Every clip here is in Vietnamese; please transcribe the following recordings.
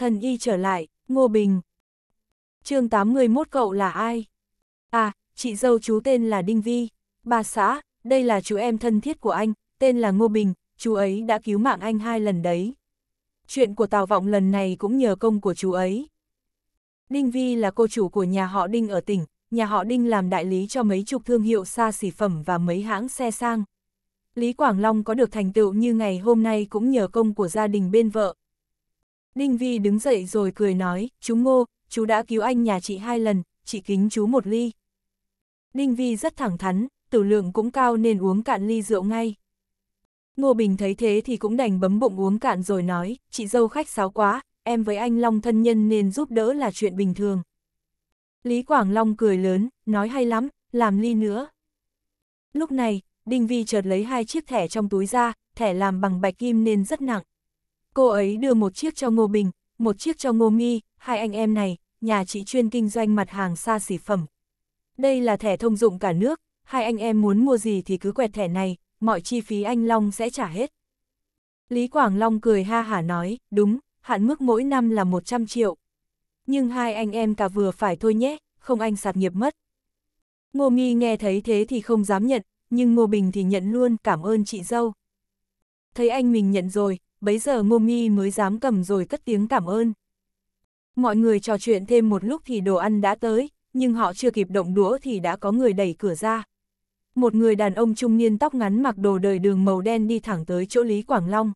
thần y trở lại, Ngô Bình. chương 81 cậu là ai? À, chị dâu chú tên là Đinh Vi. Bà xã, đây là chú em thân thiết của anh, tên là Ngô Bình, chú ấy đã cứu mạng anh hai lần đấy. Chuyện của Tào Vọng lần này cũng nhờ công của chú ấy. Đinh Vi là cô chủ của nhà họ Đinh ở tỉnh, nhà họ Đinh làm đại lý cho mấy chục thương hiệu xa xỉ phẩm và mấy hãng xe sang. Lý Quảng Long có được thành tựu như ngày hôm nay cũng nhờ công của gia đình bên vợ, Đinh Vi đứng dậy rồi cười nói, chú Ngô, chú đã cứu anh nhà chị hai lần, chị kính chú một ly. Đinh Vi rất thẳng thắn, tử lượng cũng cao nên uống cạn ly rượu ngay. Ngô Bình thấy thế thì cũng đành bấm bụng uống cạn rồi nói, chị dâu khách sáo quá, em với anh Long thân nhân nên giúp đỡ là chuyện bình thường. Lý Quảng Long cười lớn, nói hay lắm, làm ly nữa. Lúc này, Đinh Vi chợt lấy hai chiếc thẻ trong túi ra, thẻ làm bằng bạch kim nên rất nặng. Cô ấy đưa một chiếc cho Ngô Bình, một chiếc cho Ngô Mi, hai anh em này, nhà chị chuyên kinh doanh mặt hàng xa xỉ phẩm. Đây là thẻ thông dụng cả nước, hai anh em muốn mua gì thì cứ quẹt thẻ này, mọi chi phí anh Long sẽ trả hết. Lý Quảng Long cười ha hả nói, đúng, hạn mức mỗi năm là 100 triệu. Nhưng hai anh em cả vừa phải thôi nhé, không anh sạt nghiệp mất. Ngô Mi nghe thấy thế thì không dám nhận, nhưng Ngô Bình thì nhận luôn, cảm ơn chị dâu. Thấy anh mình nhận rồi, bấy giờ ngô mi mới dám cầm rồi cất tiếng cảm ơn. Mọi người trò chuyện thêm một lúc thì đồ ăn đã tới, nhưng họ chưa kịp động đũa thì đã có người đẩy cửa ra. Một người đàn ông trung niên tóc ngắn mặc đồ đời đường màu đen đi thẳng tới chỗ Lý Quảng Long.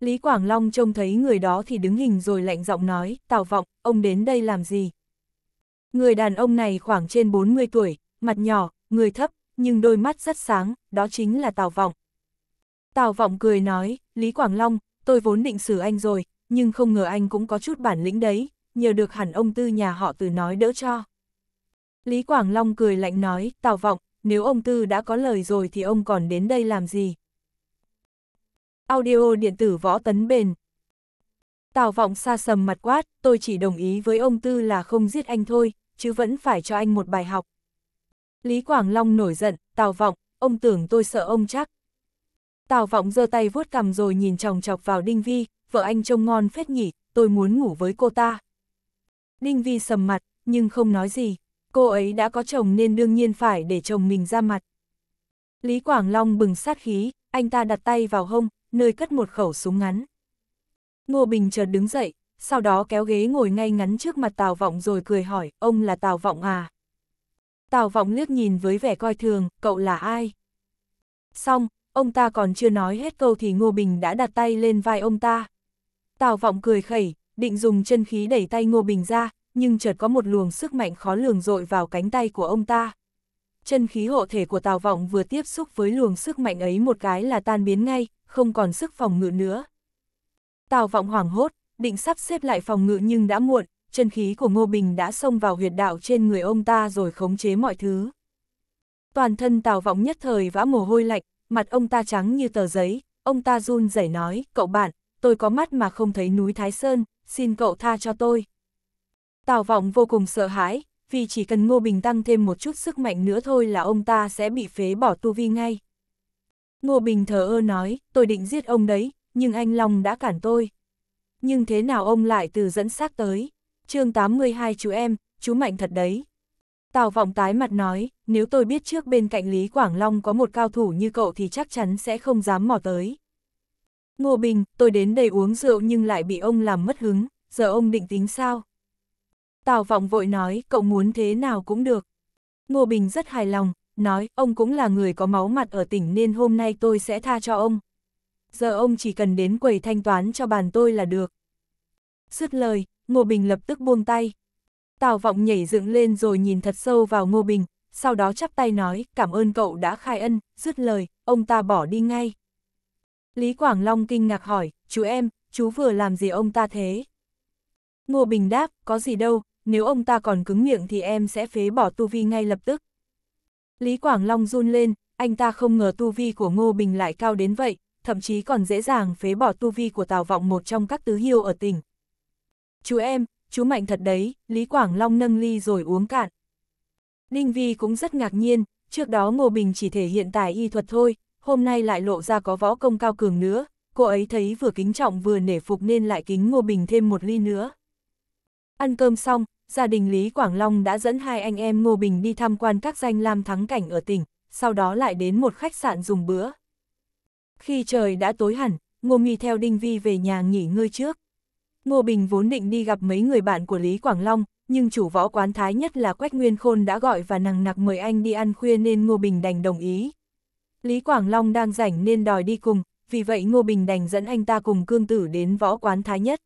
Lý Quảng Long trông thấy người đó thì đứng hình rồi lạnh giọng nói, Tào Vọng, ông đến đây làm gì? Người đàn ông này khoảng trên 40 tuổi, mặt nhỏ, người thấp, nhưng đôi mắt rất sáng, đó chính là Tào Vọng. Tào vọng cười nói, Lý Quảng Long, tôi vốn định xử anh rồi, nhưng không ngờ anh cũng có chút bản lĩnh đấy, nhờ được hẳn ông Tư nhà họ từ nói đỡ cho. Lý Quảng Long cười lạnh nói, Tào vọng, nếu ông Tư đã có lời rồi thì ông còn đến đây làm gì? Audio điện tử võ tấn bền Tào vọng xa sầm mặt quát, tôi chỉ đồng ý với ông Tư là không giết anh thôi, chứ vẫn phải cho anh một bài học. Lý Quảng Long nổi giận, Tào vọng, ông tưởng tôi sợ ông chắc, Tào vọng giơ tay vuốt cằm rồi nhìn chòng chọc vào Đinh Vi, vợ anh trông ngon phết nhỉ, tôi muốn ngủ với cô ta. Đinh Vi sầm mặt, nhưng không nói gì, cô ấy đã có chồng nên đương nhiên phải để chồng mình ra mặt. Lý Quảng Long bừng sát khí, anh ta đặt tay vào hông, nơi cất một khẩu súng ngắn. Ngô Bình chợt đứng dậy, sau đó kéo ghế ngồi ngay ngắn trước mặt Tào Vọng rồi cười hỏi, ông là Tào Vọng à? Tào Vọng liếc nhìn với vẻ coi thường, cậu là ai? Xong, ông ta còn chưa nói hết câu thì Ngô Bình đã đặt tay lên vai ông ta. Tào vọng cười khẩy, định dùng chân khí đẩy tay Ngô Bình ra, nhưng chợt có một luồng sức mạnh khó lường dội vào cánh tay của ông ta. Chân khí hộ thể của Tào Vọng vừa tiếp xúc với luồng sức mạnh ấy một cái là tan biến ngay, không còn sức phòng ngự nữa. Tào Vọng hoảng hốt, định sắp xếp lại phòng ngự nhưng đã muộn, chân khí của Ngô Bình đã xông vào huyệt đạo trên người ông ta rồi khống chế mọi thứ. Toàn thân Tào Vọng nhất thời vã mồ hôi lạnh, mặt ông ta trắng như tờ giấy, ông ta run rẩy nói, cậu bạn, tôi có mắt mà không thấy núi Thái Sơn, xin cậu tha cho tôi. Tào vọng vô cùng sợ hãi, vì chỉ cần Ngô Bình tăng thêm một chút sức mạnh nữa thôi là ông ta sẽ bị phế bỏ tu vi ngay. Ngô Bình thờ ơ nói, tôi định giết ông đấy, nhưng anh Long đã cản tôi. Nhưng thế nào ông lại từ dẫn xác tới? chương 82 chú em, chú mạnh thật đấy. Tào vọng tái mặt nói, nếu tôi biết trước bên cạnh Lý Quảng Long có một cao thủ như cậu thì chắc chắn sẽ không dám mò tới. Ngô Bình, tôi đến đây uống rượu nhưng lại bị ông làm mất hứng, giờ ông định tính sao? Tào vọng vội nói, cậu muốn thế nào cũng được. Ngô Bình rất hài lòng, nói, ông cũng là người có máu mặt ở tỉnh nên hôm nay tôi sẽ tha cho ông. Giờ ông chỉ cần đến quầy thanh toán cho bàn tôi là được. Sứt lời, Ngô Bình lập tức buông tay, Tào vọng nhảy dựng lên rồi nhìn thật sâu vào Ngô Bình, sau đó chắp tay nói, cảm ơn cậu đã khai ân, dứt lời, ông ta bỏ đi ngay. Lý Quảng Long kinh ngạc hỏi, chú em, chú vừa làm gì ông ta thế? Ngô Bình đáp, có gì đâu, nếu ông ta còn cứng miệng thì em sẽ phế bỏ tu vi ngay lập tức. Lý Quảng Long run lên, anh ta không ngờ tu vi của Ngô Bình lại cao đến vậy, thậm chí còn dễ dàng phế bỏ tu vi của Tào Vọng một trong các tứ hiêu ở tỉnh. Chú em, chú mạnh thật đấy, Lý Quảng Long nâng ly rồi uống cạn. Ninh Vi cũng rất ngạc nhiên, trước đó Ngô Bình chỉ thể hiện tài y thuật thôi, hôm nay lại lộ ra có võ công cao cường nữa, cô ấy thấy vừa kính trọng vừa nể phục nên lại kính Ngô Bình thêm một ly nữa. Ăn cơm xong, gia đình Lý Quảng Long đã dẫn hai anh em Ngô Bình đi tham quan các danh lam thắng cảnh ở tỉnh, sau đó lại đến một khách sạn dùng bữa. Khi trời đã tối hẳn, Ngô Nghi theo Đinh Vi về nhà nghỉ ngơi trước. Ngô Bình vốn định đi gặp mấy người bạn của Lý Quảng Long, nhưng chủ võ quán thái nhất là Quách Nguyên Khôn đã gọi và nằng nặc mời anh đi ăn khuya nên Ngô Bình đành đồng ý. Lý Quảng Long đang rảnh nên đòi đi cùng, vì vậy Ngô Bình đành dẫn anh ta cùng cương tử đến võ quán thái nhất.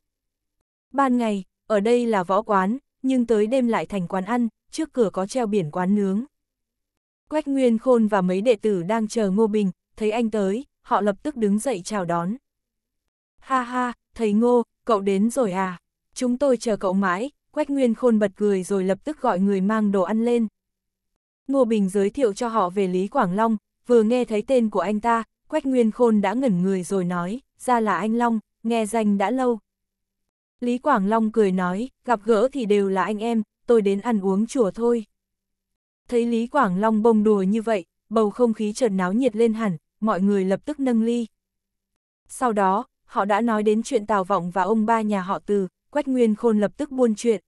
Ban ngày, ở đây là võ quán, nhưng tới đêm lại thành quán ăn, trước cửa có treo biển quán nướng. Quách Nguyên Khôn và mấy đệ tử đang chờ Ngô Bình, thấy anh tới, họ lập tức đứng dậy chào đón. Ha ha, thầy Ngô, cậu đến rồi à? Chúng tôi chờ cậu mãi, Quách Nguyên Khôn bật cười rồi lập tức gọi người mang đồ ăn lên. Ngô Bình giới thiệu cho họ về Lý Quảng Long, vừa nghe thấy tên của anh ta, Quách Nguyên Khôn đã ngẩn người rồi nói, ra là anh Long, nghe danh đã lâu. Lý Quảng Long cười nói, gặp gỡ thì đều là anh em, tôi đến ăn uống chùa thôi. Thấy Lý Quảng Long bông đùa như vậy, bầu không khí chợt náo nhiệt lên hẳn, mọi người lập tức nâng ly. Sau đó, họ đã nói đến chuyện Tào Vọng và ông ba nhà họ Từ, Quách Nguyên Khôn lập tức buôn chuyện.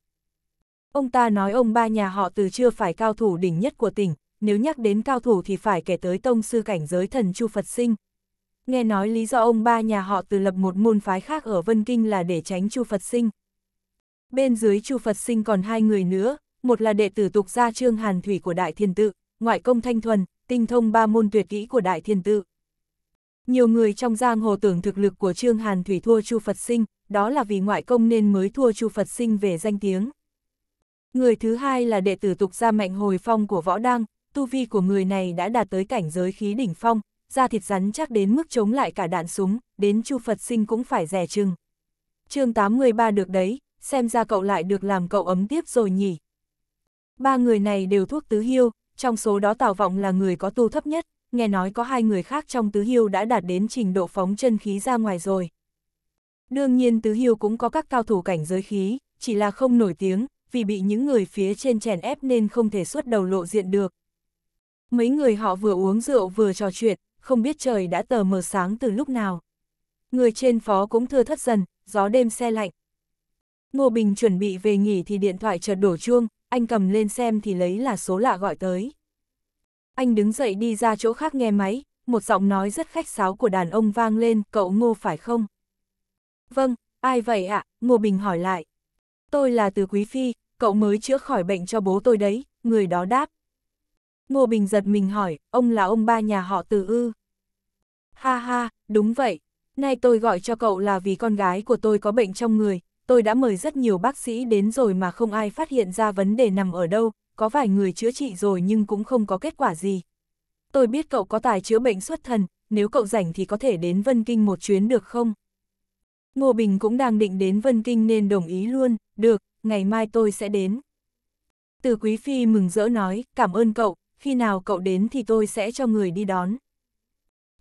Ông ta nói ông ba nhà họ Từ chưa phải cao thủ đỉnh nhất của tỉnh, nếu nhắc đến cao thủ thì phải kể tới tông sư cảnh giới thần Chu Phật Sinh. Nghe nói lý do ông ba nhà họ Từ lập một môn phái khác ở Vân Kinh là để tránh Chu Phật Sinh. Bên dưới Chu Phật Sinh còn hai người nữa, một là đệ tử tục gia Trương Hàn Thủy của Đại Thiên Tự, ngoại công Thanh Thuần, tinh thông ba môn tuyệt kỹ của Đại Thiên Tự. Nhiều người trong giang hồ tưởng thực lực của Trương Hàn Thủy thua Chu Phật Sinh, đó là vì ngoại công nên mới thua Chu Phật Sinh về danh tiếng. Người thứ hai là đệ tử tục gia mạnh hồi phong của Võ Đăng, tu vi của người này đã đạt tới cảnh giới khí đỉnh phong, da thịt rắn chắc đến mức chống lại cả đạn súng, đến Chu Phật Sinh cũng phải rẻ chừng. chương 83 được đấy, xem ra cậu lại được làm cậu ấm tiếp rồi nhỉ. Ba người này đều thuốc tứ hiêu, trong số đó Tào Vọng là người có tu thấp nhất, nghe nói có hai người khác trong tứ hiêu đã đạt đến trình độ phóng chân khí ra ngoài rồi. Đương nhiên tứ hiêu cũng có các cao thủ cảnh giới khí, chỉ là không nổi tiếng, vì bị những người phía trên chèn ép nên không thể xuất đầu lộ diện được. Mấy người họ vừa uống rượu vừa trò chuyện, không biết trời đã tờ mờ sáng từ lúc nào. Người trên phó cũng thưa thất dần, gió đêm xe lạnh. Ngô Bình chuẩn bị về nghỉ thì điện thoại chợt đổ chuông, anh cầm lên xem thì lấy là số lạ gọi tới. Anh đứng dậy đi ra chỗ khác nghe máy, một giọng nói rất khách sáo của đàn ông vang lên, cậu ngô phải không? Vâng, ai vậy ạ? Ngô Bình hỏi lại. Tôi là từ Quý Phi, cậu mới chữa khỏi bệnh cho bố tôi đấy, người đó đáp. Ngô Bình giật mình hỏi, ông là ông ba nhà họ từ ư? Ha ha, đúng vậy. Nay tôi gọi cho cậu là vì con gái của tôi có bệnh trong người, tôi đã mời rất nhiều bác sĩ đến rồi mà không ai phát hiện ra vấn đề nằm ở đâu, có vài người chữa trị rồi nhưng cũng không có kết quả gì. Tôi biết cậu có tài chữa bệnh xuất thần, nếu cậu rảnh thì có thể đến Vân Kinh một chuyến được không? Ngô Bình cũng đang định đến Vân Kinh nên đồng ý luôn, được, ngày mai tôi sẽ đến. Từ Quý Phi mừng rỡ nói, cảm ơn cậu, khi nào cậu đến thì tôi sẽ cho người đi đón.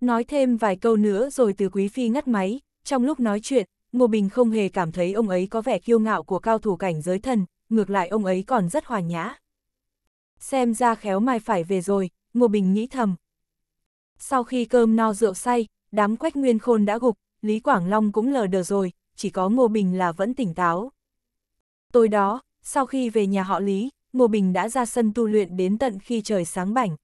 Nói thêm vài câu nữa rồi từ Quý Phi ngắt máy, trong lúc nói chuyện, Ngô Bình không hề cảm thấy ông ấy có vẻ kiêu ngạo của cao thủ cảnh giới thần, ngược lại ông ấy còn rất hòa nhã xem ra khéo mai phải về rồi, Ngô Bình nghĩ thầm. Sau khi cơm no rượu say, đám quách nguyên khôn đã gục, Lý Quảng Long cũng lờ đờ rồi, chỉ có Ngô Bình là vẫn tỉnh táo. Tối đó, sau khi về nhà họ Lý, Ngô Bình đã ra sân tu luyện đến tận khi trời sáng bảnh.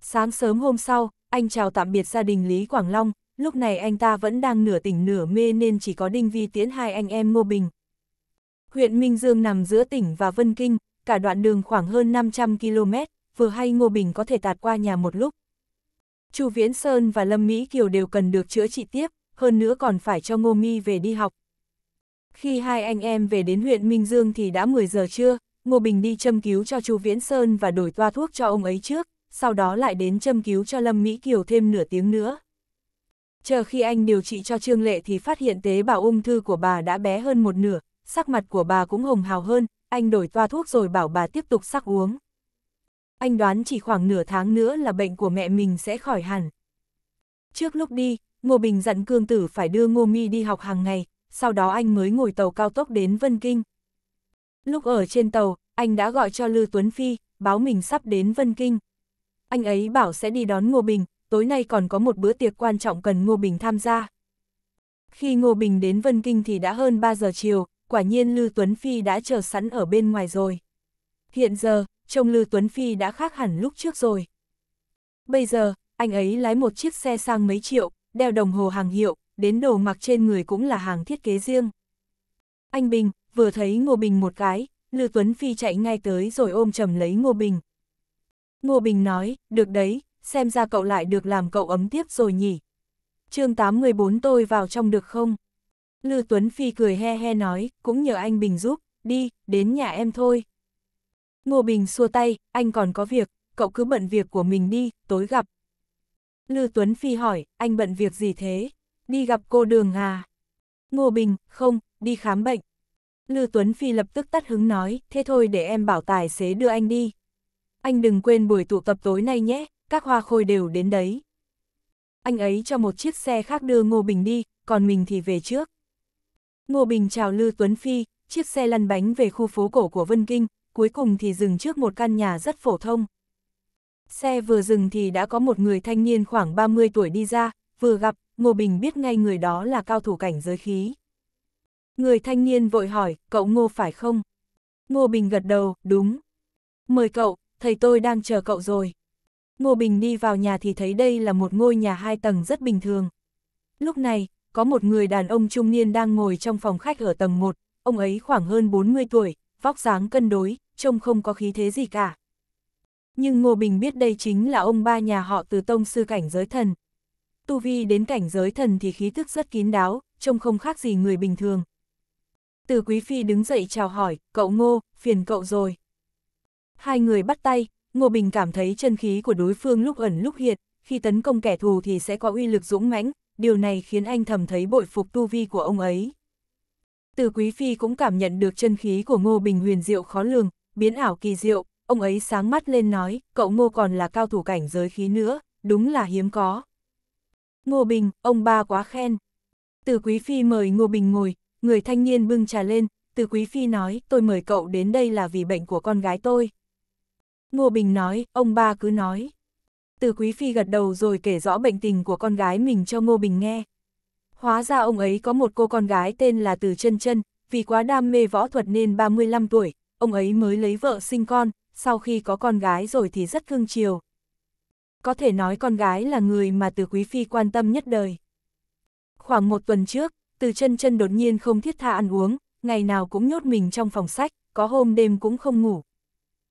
Sáng sớm hôm sau, anh chào tạm biệt gia đình Lý Quảng Long, lúc này anh ta vẫn đang nửa tỉnh nửa mê nên chỉ có Đinh Vi tiễn hai anh em Ngô Bình. Huyện Minh Dương nằm giữa tỉnh và Vân Kinh, cả đoạn đường khoảng hơn 500 km, vừa hay Ngô Bình có thể tạt qua nhà một lúc. Chu Viễn Sơn và Lâm Mỹ Kiều đều cần được chữa trị tiếp, hơn nữa còn phải cho Ngô Mi về đi học. Khi hai anh em về đến huyện Minh Dương thì đã 10 giờ trưa, Ngô Bình đi châm cứu cho Chu Viễn Sơn và đổi toa thuốc cho ông ấy trước, sau đó lại đến châm cứu cho Lâm Mỹ Kiều thêm nửa tiếng nữa. Chờ khi anh điều trị cho Trương Lệ thì phát hiện tế bào ung thư của bà đã bé hơn một nửa, sắc mặt của bà cũng hồng hào hơn, anh đổi toa thuốc rồi bảo bà tiếp tục sắc uống. Anh đoán chỉ khoảng nửa tháng nữa là bệnh của mẹ mình sẽ khỏi hẳn. Trước lúc đi, Ngô Bình dặn Cương Tử phải đưa Ngô Mi đi học hàng ngày, sau đó anh mới ngồi tàu cao tốc đến Vân Kinh. Lúc ở trên tàu, anh đã gọi cho Lư Tuấn Phi, báo mình sắp đến Vân Kinh. Anh ấy bảo sẽ đi đón Ngô Bình, tối nay còn có một bữa tiệc quan trọng cần Ngô Bình tham gia. Khi Ngô Bình đến Vân Kinh thì đã hơn 3 giờ chiều, quả nhiên Lưu Tuấn Phi đã chờ sẵn ở bên ngoài rồi. Hiện giờ, trông Lưu Tuấn Phi đã khác hẳn lúc trước rồi. Bây giờ, anh ấy lái một chiếc xe sang mấy triệu, đeo đồng hồ hàng hiệu, đến đồ mặc trên người cũng là hàng thiết kế riêng. Anh Bình, vừa thấy Ngô Bình một cái, Lưu Tuấn Phi chạy ngay tới rồi ôm chầm lấy Ngô Bình. Ngô Bình nói, được đấy, xem ra cậu lại được làm cậu ấm tiếp rồi nhỉ. chương 814 tôi vào trong được không? Lư Tuấn Phi cười he he nói, cũng nhờ anh Bình giúp, đi, đến nhà em thôi. Ngô Bình xua tay, anh còn có việc, cậu cứ bận việc của mình đi, tối gặp. Lư Tuấn Phi hỏi, anh bận việc gì thế? Đi gặp cô Đường à? Ngô Bình, không, đi khám bệnh. Lư Tuấn Phi lập tức tắt hứng nói, thế thôi để em bảo tài xế đưa anh đi. Anh đừng quên buổi tụ tập tối nay nhé, các hoa khôi đều đến đấy. Anh ấy cho một chiếc xe khác đưa Ngô Bình đi, còn mình thì về trước. Ngô Bình chào Lư Tuấn Phi, chiếc xe lăn bánh về khu phố cổ của Vân Kinh, cuối cùng thì dừng trước một căn nhà rất phổ thông. Xe vừa dừng thì đã có một người thanh niên khoảng 30 tuổi đi ra, vừa gặp, Ngô Bình biết ngay người đó là cao thủ cảnh giới khí. Người thanh niên vội hỏi, cậu Ngô phải không? Ngô Bình gật đầu, đúng. Mời cậu, thầy tôi đang chờ cậu rồi. Ngô Bình đi vào nhà thì thấy đây là một ngôi nhà hai tầng rất bình thường. Lúc này, có một người đàn ông trung niên đang ngồi trong phòng khách ở tầng 1, ông ấy khoảng hơn 40 tuổi, vóc dáng cân đối, trông không có khí thế gì cả. Nhưng Ngô Bình biết đây chính là ông ba nhà họ từ tông sư cảnh giới thần. Tu Vi đến cảnh giới thần thì khí thức rất kín đáo, trông không khác gì người bình thường. Từ Quý Phi đứng dậy chào hỏi, cậu Ngô, phiền cậu rồi. Hai người bắt tay, Ngô Bình cảm thấy chân khí của đối phương lúc ẩn lúc hiện, khi tấn công kẻ thù thì sẽ có uy lực dũng mãnh, điều này khiến anh thầm thấy bội phục tu vi của ông ấy. Từ Quý Phi cũng cảm nhận được chân khí của Ngô Bình huyền diệu khó lường, biến ảo kỳ diệu, ông ấy sáng mắt lên nói, cậu Ngô còn là cao thủ cảnh giới khí nữa, đúng là hiếm có. Ngô Bình, ông ba quá khen. Từ Quý Phi mời Ngô Bình ngồi, người thanh niên bưng trà lên, Từ Quý Phi nói, tôi mời cậu đến đây là vì bệnh của con gái tôi. Ngô Bình nói, ông ba cứ nói từ quý phi gật đầu rồi kể rõ bệnh tình của con gái mình cho Ngô Bình nghe. Hóa ra ông ấy có một cô con gái tên là Từ Chân Chân, vì quá đam mê võ thuật nên 35 tuổi, ông ấy mới lấy vợ sinh con, sau khi có con gái rồi thì rất thương chiều. Có thể nói con gái là người mà Từ Quý Phi quan tâm nhất đời. Khoảng một tuần trước, Từ Chân Chân đột nhiên không thiết tha ăn uống, ngày nào cũng nhốt mình trong phòng sách, có hôm đêm cũng không ngủ.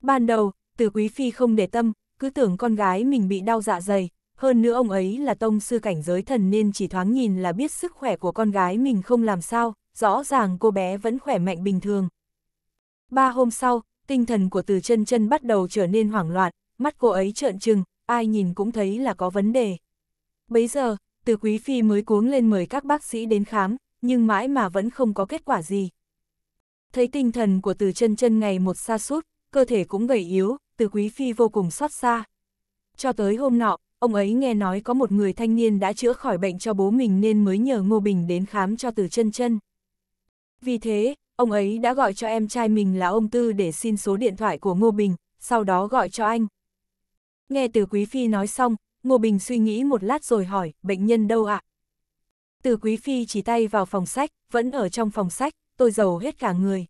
Ban đầu, Từ Quý Phi không để tâm, cứ tưởng con gái mình bị đau dạ dày, hơn nữa ông ấy là tông sư cảnh giới thần nên chỉ thoáng nhìn là biết sức khỏe của con gái mình không làm sao, rõ ràng cô bé vẫn khỏe mạnh bình thường. Ba hôm sau, tinh thần của từ chân chân bắt đầu trở nên hoảng loạn, mắt cô ấy trợn trừng, ai nhìn cũng thấy là có vấn đề. Bấy giờ, từ quý phi mới cuống lên mời các bác sĩ đến khám, nhưng mãi mà vẫn không có kết quả gì. Thấy tinh thần của từ chân chân ngày một xa sút cơ thể cũng gầy yếu, từ quý phi vô cùng xót xa. Cho tới hôm nọ, ông ấy nghe nói có một người thanh niên đã chữa khỏi bệnh cho bố mình nên mới nhờ Ngô Bình đến khám cho từ chân chân. Vì thế, ông ấy đã gọi cho em trai mình là ông Tư để xin số điện thoại của Ngô Bình, sau đó gọi cho anh. Nghe từ quý phi nói xong, Ngô Bình suy nghĩ một lát rồi hỏi, bệnh nhân đâu ạ? À? Từ quý phi chỉ tay vào phòng sách, vẫn ở trong phòng sách, tôi giàu hết cả người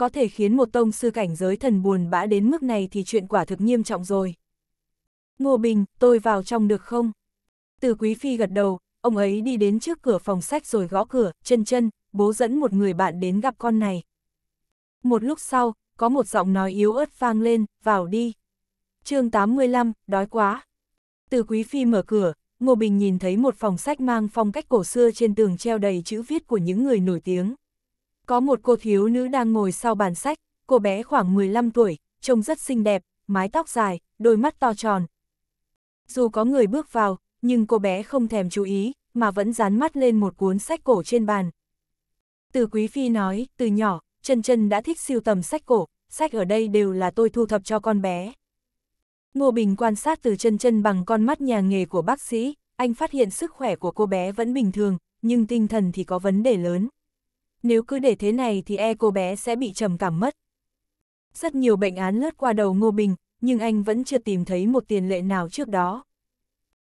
có thể khiến một tông sư cảnh giới thần buồn bã đến mức này thì chuyện quả thực nghiêm trọng rồi. Ngô Bình, tôi vào trong được không? Từ Quý Phi gật đầu, ông ấy đi đến trước cửa phòng sách rồi gõ cửa, chân chân, bố dẫn một người bạn đến gặp con này. Một lúc sau, có một giọng nói yếu ớt vang lên, vào đi. chương 85, đói quá. Từ Quý Phi mở cửa, Ngô Bình nhìn thấy một phòng sách mang phong cách cổ xưa trên tường treo đầy chữ viết của những người nổi tiếng. Có một cô thiếu nữ đang ngồi sau bàn sách, cô bé khoảng 15 tuổi, trông rất xinh đẹp, mái tóc dài, đôi mắt to tròn. Dù có người bước vào, nhưng cô bé không thèm chú ý, mà vẫn dán mắt lên một cuốn sách cổ trên bàn. Từ Quý Phi nói, từ nhỏ, Trần Trần đã thích siêu tầm sách cổ, sách ở đây đều là tôi thu thập cho con bé. Ngô Bình quan sát từ Trần Trần bằng con mắt nhà nghề của bác sĩ, anh phát hiện sức khỏe của cô bé vẫn bình thường, nhưng tinh thần thì có vấn đề lớn nếu cứ để thế này thì e cô bé sẽ bị trầm cảm mất. Rất nhiều bệnh án lướt qua đầu Ngô Bình, nhưng anh vẫn chưa tìm thấy một tiền lệ nào trước đó.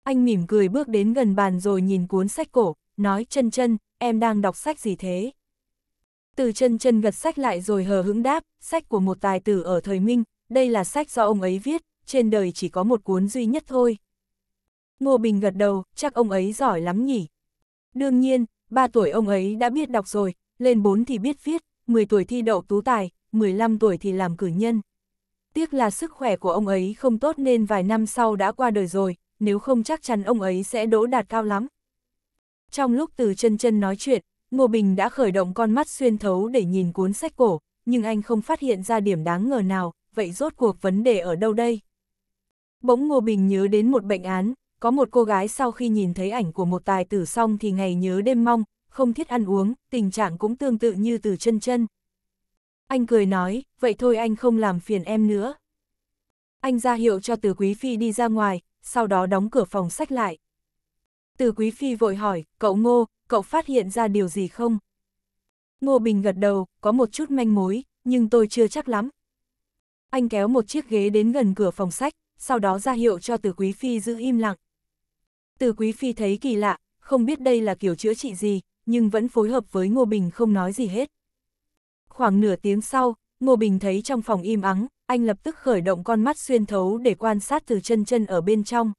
Anh mỉm cười bước đến gần bàn rồi nhìn cuốn sách cổ, nói chân chân, em đang đọc sách gì thế? Từ chân chân gật sách lại rồi hờ hững đáp, sách của một tài tử ở thời Minh, đây là sách do ông ấy viết, trên đời chỉ có một cuốn duy nhất thôi. Ngô Bình gật đầu, chắc ông ấy giỏi lắm nhỉ. Đương nhiên, ba tuổi ông ấy đã biết đọc rồi, lên 4 thì biết viết, 10 tuổi thi đậu tú tài, 15 tuổi thì làm cử nhân. Tiếc là sức khỏe của ông ấy không tốt nên vài năm sau đã qua đời rồi, nếu không chắc chắn ông ấy sẽ đỗ đạt cao lắm. Trong lúc từ chân chân nói chuyện, Ngô Bình đã khởi động con mắt xuyên thấu để nhìn cuốn sách cổ, nhưng anh không phát hiện ra điểm đáng ngờ nào, vậy rốt cuộc vấn đề ở đâu đây? Bỗng Ngô Bình nhớ đến một bệnh án, có một cô gái sau khi nhìn thấy ảnh của một tài tử xong thì ngày nhớ đêm mong, không thiết ăn uống, tình trạng cũng tương tự như từ chân chân. Anh cười nói, vậy thôi anh không làm phiền em nữa. Anh ra hiệu cho từ quý phi đi ra ngoài, sau đó đóng cửa phòng sách lại. Từ quý phi vội hỏi, cậu Ngô, cậu phát hiện ra điều gì không? Ngô Bình gật đầu, có một chút manh mối, nhưng tôi chưa chắc lắm. Anh kéo một chiếc ghế đến gần cửa phòng sách, sau đó ra hiệu cho từ quý phi giữ im lặng. Từ quý phi thấy kỳ lạ, không biết đây là kiểu chữa trị gì, nhưng vẫn phối hợp với Ngô Bình không nói gì hết. Khoảng nửa tiếng sau, Ngô Bình thấy trong phòng im ắng, anh lập tức khởi động con mắt xuyên thấu để quan sát từ chân chân ở bên trong.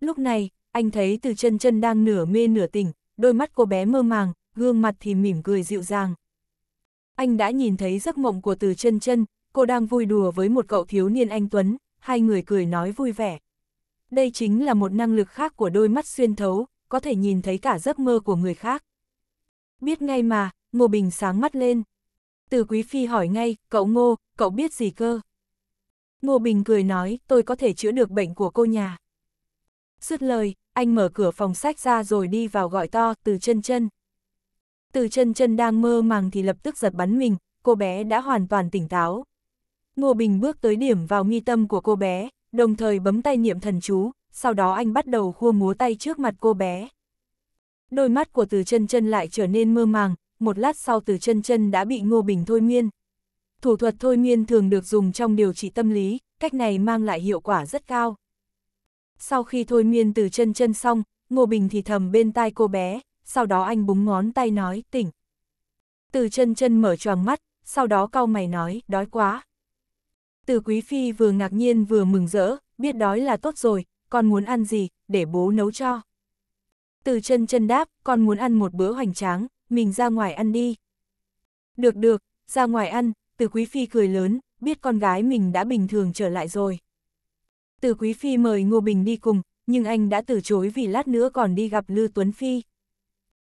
Lúc này, anh thấy từ chân chân đang nửa mê nửa tỉnh, đôi mắt cô bé mơ màng, gương mặt thì mỉm cười dịu dàng. Anh đã nhìn thấy giấc mộng của từ chân chân, cô đang vui đùa với một cậu thiếu niên anh Tuấn, hai người cười nói vui vẻ. Đây chính là một năng lực khác của đôi mắt xuyên thấu, có thể nhìn thấy cả giấc mơ của người khác. Biết ngay mà, Ngô Bình sáng mắt lên. Từ Quý Phi hỏi ngay, cậu Ngô, cậu biết gì cơ? Ngô Bình cười nói, tôi có thể chữa được bệnh của cô nhà. Dứt lời, anh mở cửa phòng sách ra rồi đi vào gọi to, từ chân chân. Từ chân chân đang mơ màng thì lập tức giật bắn mình, cô bé đã hoàn toàn tỉnh táo. Ngô Bình bước tới điểm vào mi tâm của cô bé, đồng thời bấm tay niệm thần chú, sau đó anh bắt đầu khua múa tay trước mặt cô bé. Đôi mắt của từ chân chân lại trở nên mơ màng, một lát sau từ chân chân đã bị Ngô Bình thôi miên. Thủ thuật thôi miên thường được dùng trong điều trị tâm lý, cách này mang lại hiệu quả rất cao. Sau khi thôi miên từ chân chân xong, Ngô Bình thì thầm bên tai cô bé, sau đó anh búng ngón tay nói tỉnh. Từ chân chân mở choàng mắt, sau đó cau mày nói đói quá. Từ quý phi vừa ngạc nhiên vừa mừng rỡ, biết đói là tốt rồi, con muốn ăn gì, để bố nấu cho. Từ chân chân đáp, con muốn ăn một bữa hoành tráng, mình ra ngoài ăn đi. Được được, ra ngoài ăn, từ quý phi cười lớn, biết con gái mình đã bình thường trở lại rồi. Từ quý phi mời Ngô Bình đi cùng, nhưng anh đã từ chối vì lát nữa còn đi gặp Lư Tuấn Phi.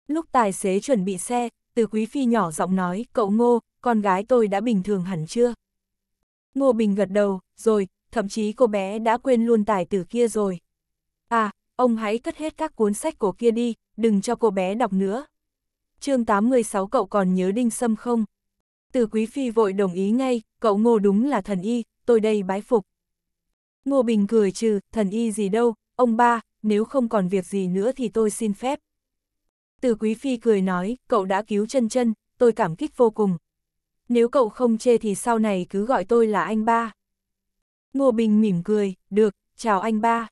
Lúc tài xế chuẩn bị xe, từ quý phi nhỏ giọng nói, cậu Ngô, con gái tôi đã bình thường hẳn chưa? Ngô Bình gật đầu, rồi, thậm chí cô bé đã quên luôn tài tử kia rồi. À, ông hãy cất hết các cuốn sách của kia đi, đừng cho cô bé đọc nữa. chương 86 cậu còn nhớ Đinh Sâm không? Từ Quý Phi vội đồng ý ngay, cậu ngô đúng là thần y, tôi đây bái phục. Ngô Bình cười trừ, thần y gì đâu, ông ba, nếu không còn việc gì nữa thì tôi xin phép. Từ Quý Phi cười nói, cậu đã cứu chân chân, tôi cảm kích vô cùng. Nếu cậu không chê thì sau này cứ gọi tôi là anh ba. Ngô Bình mỉm cười, được, chào anh ba.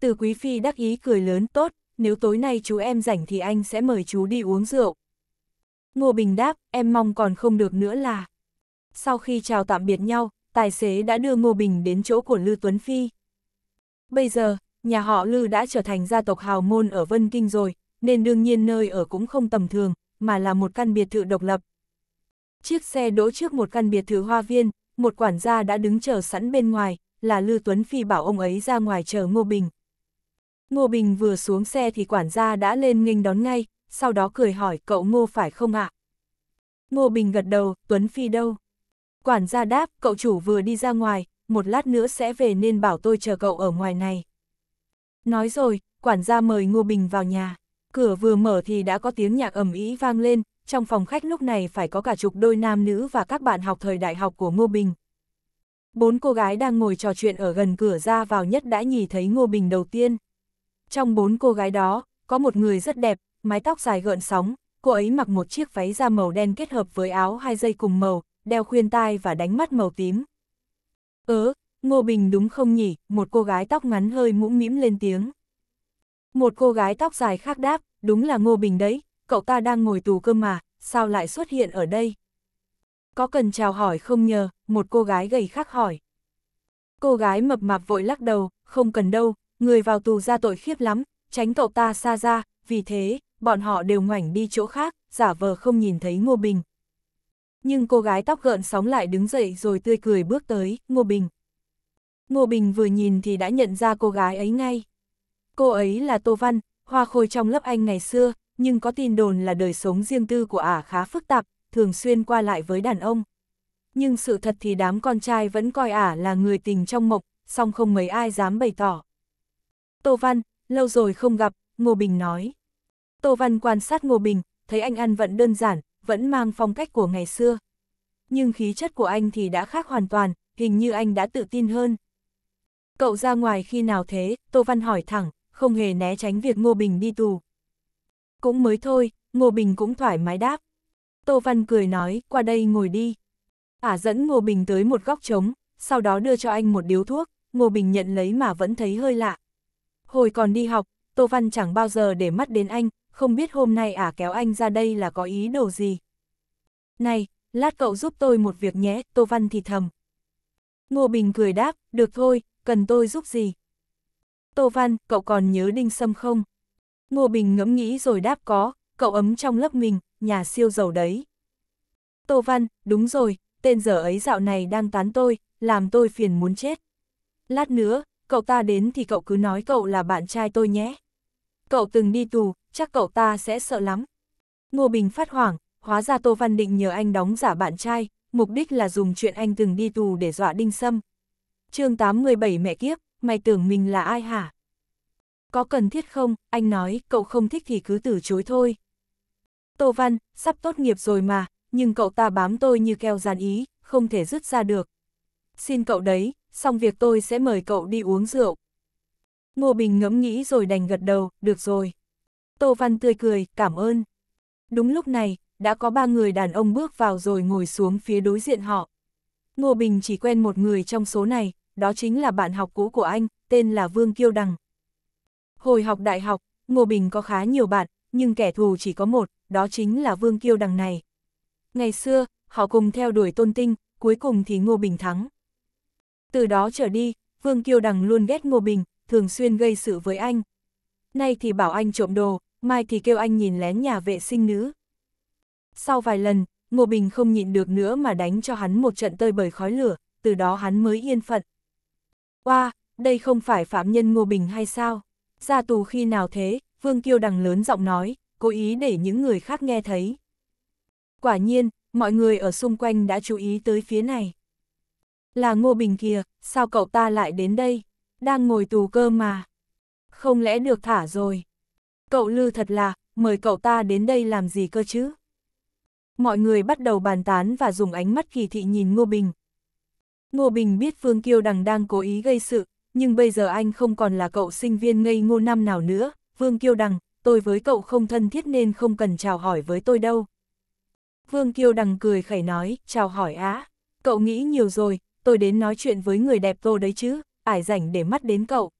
Từ Quý Phi đắc ý cười lớn tốt, nếu tối nay chú em rảnh thì anh sẽ mời chú đi uống rượu. Ngô Bình đáp, em mong còn không được nữa là. Sau khi chào tạm biệt nhau, tài xế đã đưa Ngô Bình đến chỗ của Lư Tuấn Phi. Bây giờ, nhà họ Lư đã trở thành gia tộc hào môn ở Vân Kinh rồi, nên đương nhiên nơi ở cũng không tầm thường, mà là một căn biệt thự độc lập. Chiếc xe đỗ trước một căn biệt thự hoa viên, một quản gia đã đứng chờ sẵn bên ngoài, là Lư Tuấn Phi bảo ông ấy ra ngoài chờ Ngô Bình. Ngô Bình vừa xuống xe thì quản gia đã lên nghênh đón ngay, sau đó cười hỏi cậu Ngô phải không ạ? Ngô Bình gật đầu, Tuấn Phi đâu? Quản gia đáp, cậu chủ vừa đi ra ngoài, một lát nữa sẽ về nên bảo tôi chờ cậu ở ngoài này. Nói rồi, quản gia mời Ngô Bình vào nhà, cửa vừa mở thì đã có tiếng nhạc ẩm ý vang lên, trong phòng khách lúc này phải có cả chục đôi nam nữ và các bạn học thời đại học của Ngô Bình. Bốn cô gái đang ngồi trò chuyện ở gần cửa ra vào nhất đã nhìn thấy Ngô Bình đầu tiên. Trong bốn cô gái đó, có một người rất đẹp, mái tóc dài gợn sóng, cô ấy mặc một chiếc váy da màu đen kết hợp với áo hai dây cùng màu, đeo khuyên tai và đánh mắt màu tím. Ớ, ừ, Ngô Bình đúng không nhỉ, một cô gái tóc ngắn hơi mũm mĩm lên tiếng. Một cô gái tóc dài khác đáp, đúng là Ngô Bình đấy, cậu ta đang ngồi tù cơ mà, sao lại xuất hiện ở đây? Có cần chào hỏi không nhờ, một cô gái gầy khác hỏi. Cô gái mập mạp vội lắc đầu, không cần đâu, người vào tù ra tội khiếp lắm, tránh cậu ta xa ra, vì thế, bọn họ đều ngoảnh đi chỗ khác, giả vờ không nhìn thấy Ngô Bình. Nhưng cô gái tóc gợn sóng lại đứng dậy rồi tươi cười bước tới, Ngô Bình. Ngô Bình vừa nhìn thì đã nhận ra cô gái ấy ngay. Cô ấy là Tô Văn, hoa khôi trong lớp anh ngày xưa, nhưng có tin đồn là đời sống riêng tư của ả khá phức tạp, thường xuyên qua lại với đàn ông. Nhưng sự thật thì đám con trai vẫn coi ả là người tình trong mộc, song không mấy ai dám bày tỏ. Tô Văn, lâu rồi không gặp, Ngô Bình nói. Tô Văn quan sát Ngô Bình, thấy anh ăn vẫn đơn giản, vẫn mang phong cách của ngày xưa. Nhưng khí chất của anh thì đã khác hoàn toàn, hình như anh đã tự tin hơn. Cậu ra ngoài khi nào thế, Tô Văn hỏi thẳng, không hề né tránh việc Ngô Bình đi tù, cũng mới thôi, Ngô Bình cũng thoải mái đáp. Tô Văn cười nói, qua đây ngồi đi. Ả à dẫn Ngô Bình tới một góc trống, sau đó đưa cho anh một điếu thuốc, Ngô Bình nhận lấy mà vẫn thấy hơi lạ. Hồi còn đi học, Tô Văn chẳng bao giờ để mắt đến anh, không biết hôm nay Ả à kéo anh ra đây là có ý đồ gì. Này, lát cậu giúp tôi một việc nhé, Tô Văn thì thầm. Ngô Bình cười đáp, được thôi, cần tôi giúp gì? Tô Văn, cậu còn nhớ Đinh Sâm không? Ngô Bình ngẫm nghĩ rồi đáp có, cậu ấm trong lớp mình, nhà siêu giàu đấy. Tô Văn, đúng rồi, tên giờ ấy dạo này đang tán tôi, làm tôi phiền muốn chết. Lát nữa, cậu ta đến thì cậu cứ nói cậu là bạn trai tôi nhé. Cậu từng đi tù, chắc cậu ta sẽ sợ lắm. Ngô Bình phát hoảng, hóa ra Tô Văn định nhờ anh đóng giả bạn trai, mục đích là dùng chuyện anh từng đi tù để dọa Đinh Sâm. chương 87 mẹ kiếp, mày tưởng mình là ai hả? Có cần thiết không, anh nói, cậu không thích thì cứ từ chối thôi. Tô Văn, sắp tốt nghiệp rồi mà, nhưng cậu ta bám tôi như keo dàn ý, không thể rứt ra được. Xin cậu đấy, xong việc tôi sẽ mời cậu đi uống rượu. Ngô Bình ngẫm nghĩ rồi đành gật đầu, được rồi. Tô Văn tươi cười, cảm ơn. Đúng lúc này, đã có ba người đàn ông bước vào rồi ngồi xuống phía đối diện họ. Ngô Bình chỉ quen một người trong số này, đó chính là bạn học cũ của anh, tên là Vương Kiêu Đằng. Hồi học đại học, Ngô Bình có khá nhiều bạn, nhưng kẻ thù chỉ có một, đó chính là Vương Kiêu đằng này. Ngày xưa, họ cùng theo đuổi tôn tinh, cuối cùng thì Ngô Bình thắng. Từ đó trở đi, Vương Kiêu đằng luôn ghét Ngô Bình, thường xuyên gây sự với anh. Nay thì bảo anh trộm đồ, mai thì kêu anh nhìn lén nhà vệ sinh nữ. Sau vài lần, Ngô Bình không nhịn được nữa mà đánh cho hắn một trận tơi bời khói lửa, từ đó hắn mới yên phận. qua wow, đây không phải phạm nhân Ngô Bình hay sao? ra tù khi nào thế, Vương Kiêu Đằng lớn giọng nói, cố ý để những người khác nghe thấy. Quả nhiên, mọi người ở xung quanh đã chú ý tới phía này. Là Ngô Bình kìa, sao cậu ta lại đến đây? Đang ngồi tù cơ mà. Không lẽ được thả rồi? Cậu Lư thật là, mời cậu ta đến đây làm gì cơ chứ? Mọi người bắt đầu bàn tán và dùng ánh mắt kỳ thị nhìn Ngô Bình. Ngô Bình biết Phương Kiêu Đằng đang cố ý gây sự, nhưng bây giờ anh không còn là cậu sinh viên ngây ngô năm nào nữa, Vương Kiêu Đằng, tôi với cậu không thân thiết nên không cần chào hỏi với tôi đâu. Vương Kiêu Đằng cười khẩy nói, chào hỏi á, cậu nghĩ nhiều rồi, tôi đến nói chuyện với người đẹp tô đấy chứ, ải rảnh để mắt đến cậu.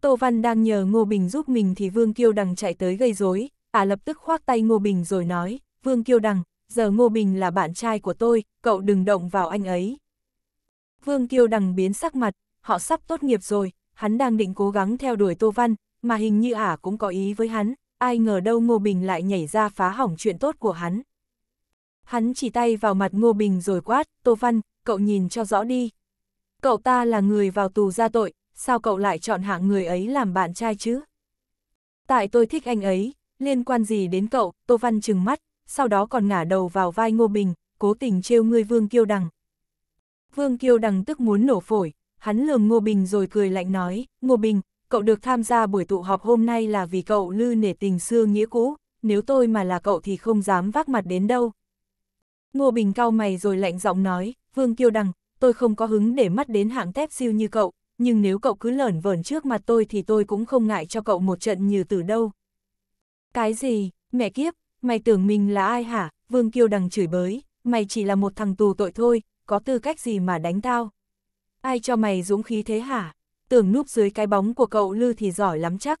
Tô Văn đang nhờ Ngô Bình giúp mình thì Vương Kiêu Đằng chạy tới gây rối, ả à lập tức khoác tay Ngô Bình rồi nói, Vương Kiêu Đằng, giờ Ngô Bình là bạn trai của tôi, cậu đừng động vào anh ấy. Vương Kiêu Đằng biến sắc mặt, họ sắp tốt nghiệp rồi, hắn đang định cố gắng theo đuổi Tô Văn, mà hình như ả cũng có ý với hắn, ai ngờ đâu Ngô Bình lại nhảy ra phá hỏng chuyện tốt của hắn. Hắn chỉ tay vào mặt Ngô Bình rồi quát, Tô Văn, cậu nhìn cho rõ đi. Cậu ta là người vào tù ra tội, sao cậu lại chọn hạng người ấy làm bạn trai chứ? Tại tôi thích anh ấy, liên quan gì đến cậu, Tô Văn chừng mắt, sau đó còn ngả đầu vào vai Ngô Bình, cố tình trêu ngươi Vương Kiêu Đằng. Vương Kiêu Đằng tức muốn nổ phổi, hắn lườm Ngô Bình rồi cười lạnh nói, Ngô Bình, cậu được tham gia buổi tụ họp hôm nay là vì cậu lư nể tình xưa nghĩa cũ, nếu tôi mà là cậu thì không dám vác mặt đến đâu. Ngô Bình cau mày rồi lạnh giọng nói, Vương Kiêu Đằng, tôi không có hứng để mắt đến hạng tép siêu như cậu, nhưng nếu cậu cứ lởn vởn trước mặt tôi thì tôi cũng không ngại cho cậu một trận như từ đâu. Cái gì, mẹ kiếp, mày tưởng mình là ai hả, Vương Kiêu Đằng chửi bới, mày chỉ là một thằng tù tội thôi, có tư cách gì mà đánh tao ai cho mày dũng khí thế hả? Tưởng núp dưới cái bóng của cậu Lư thì giỏi lắm chắc.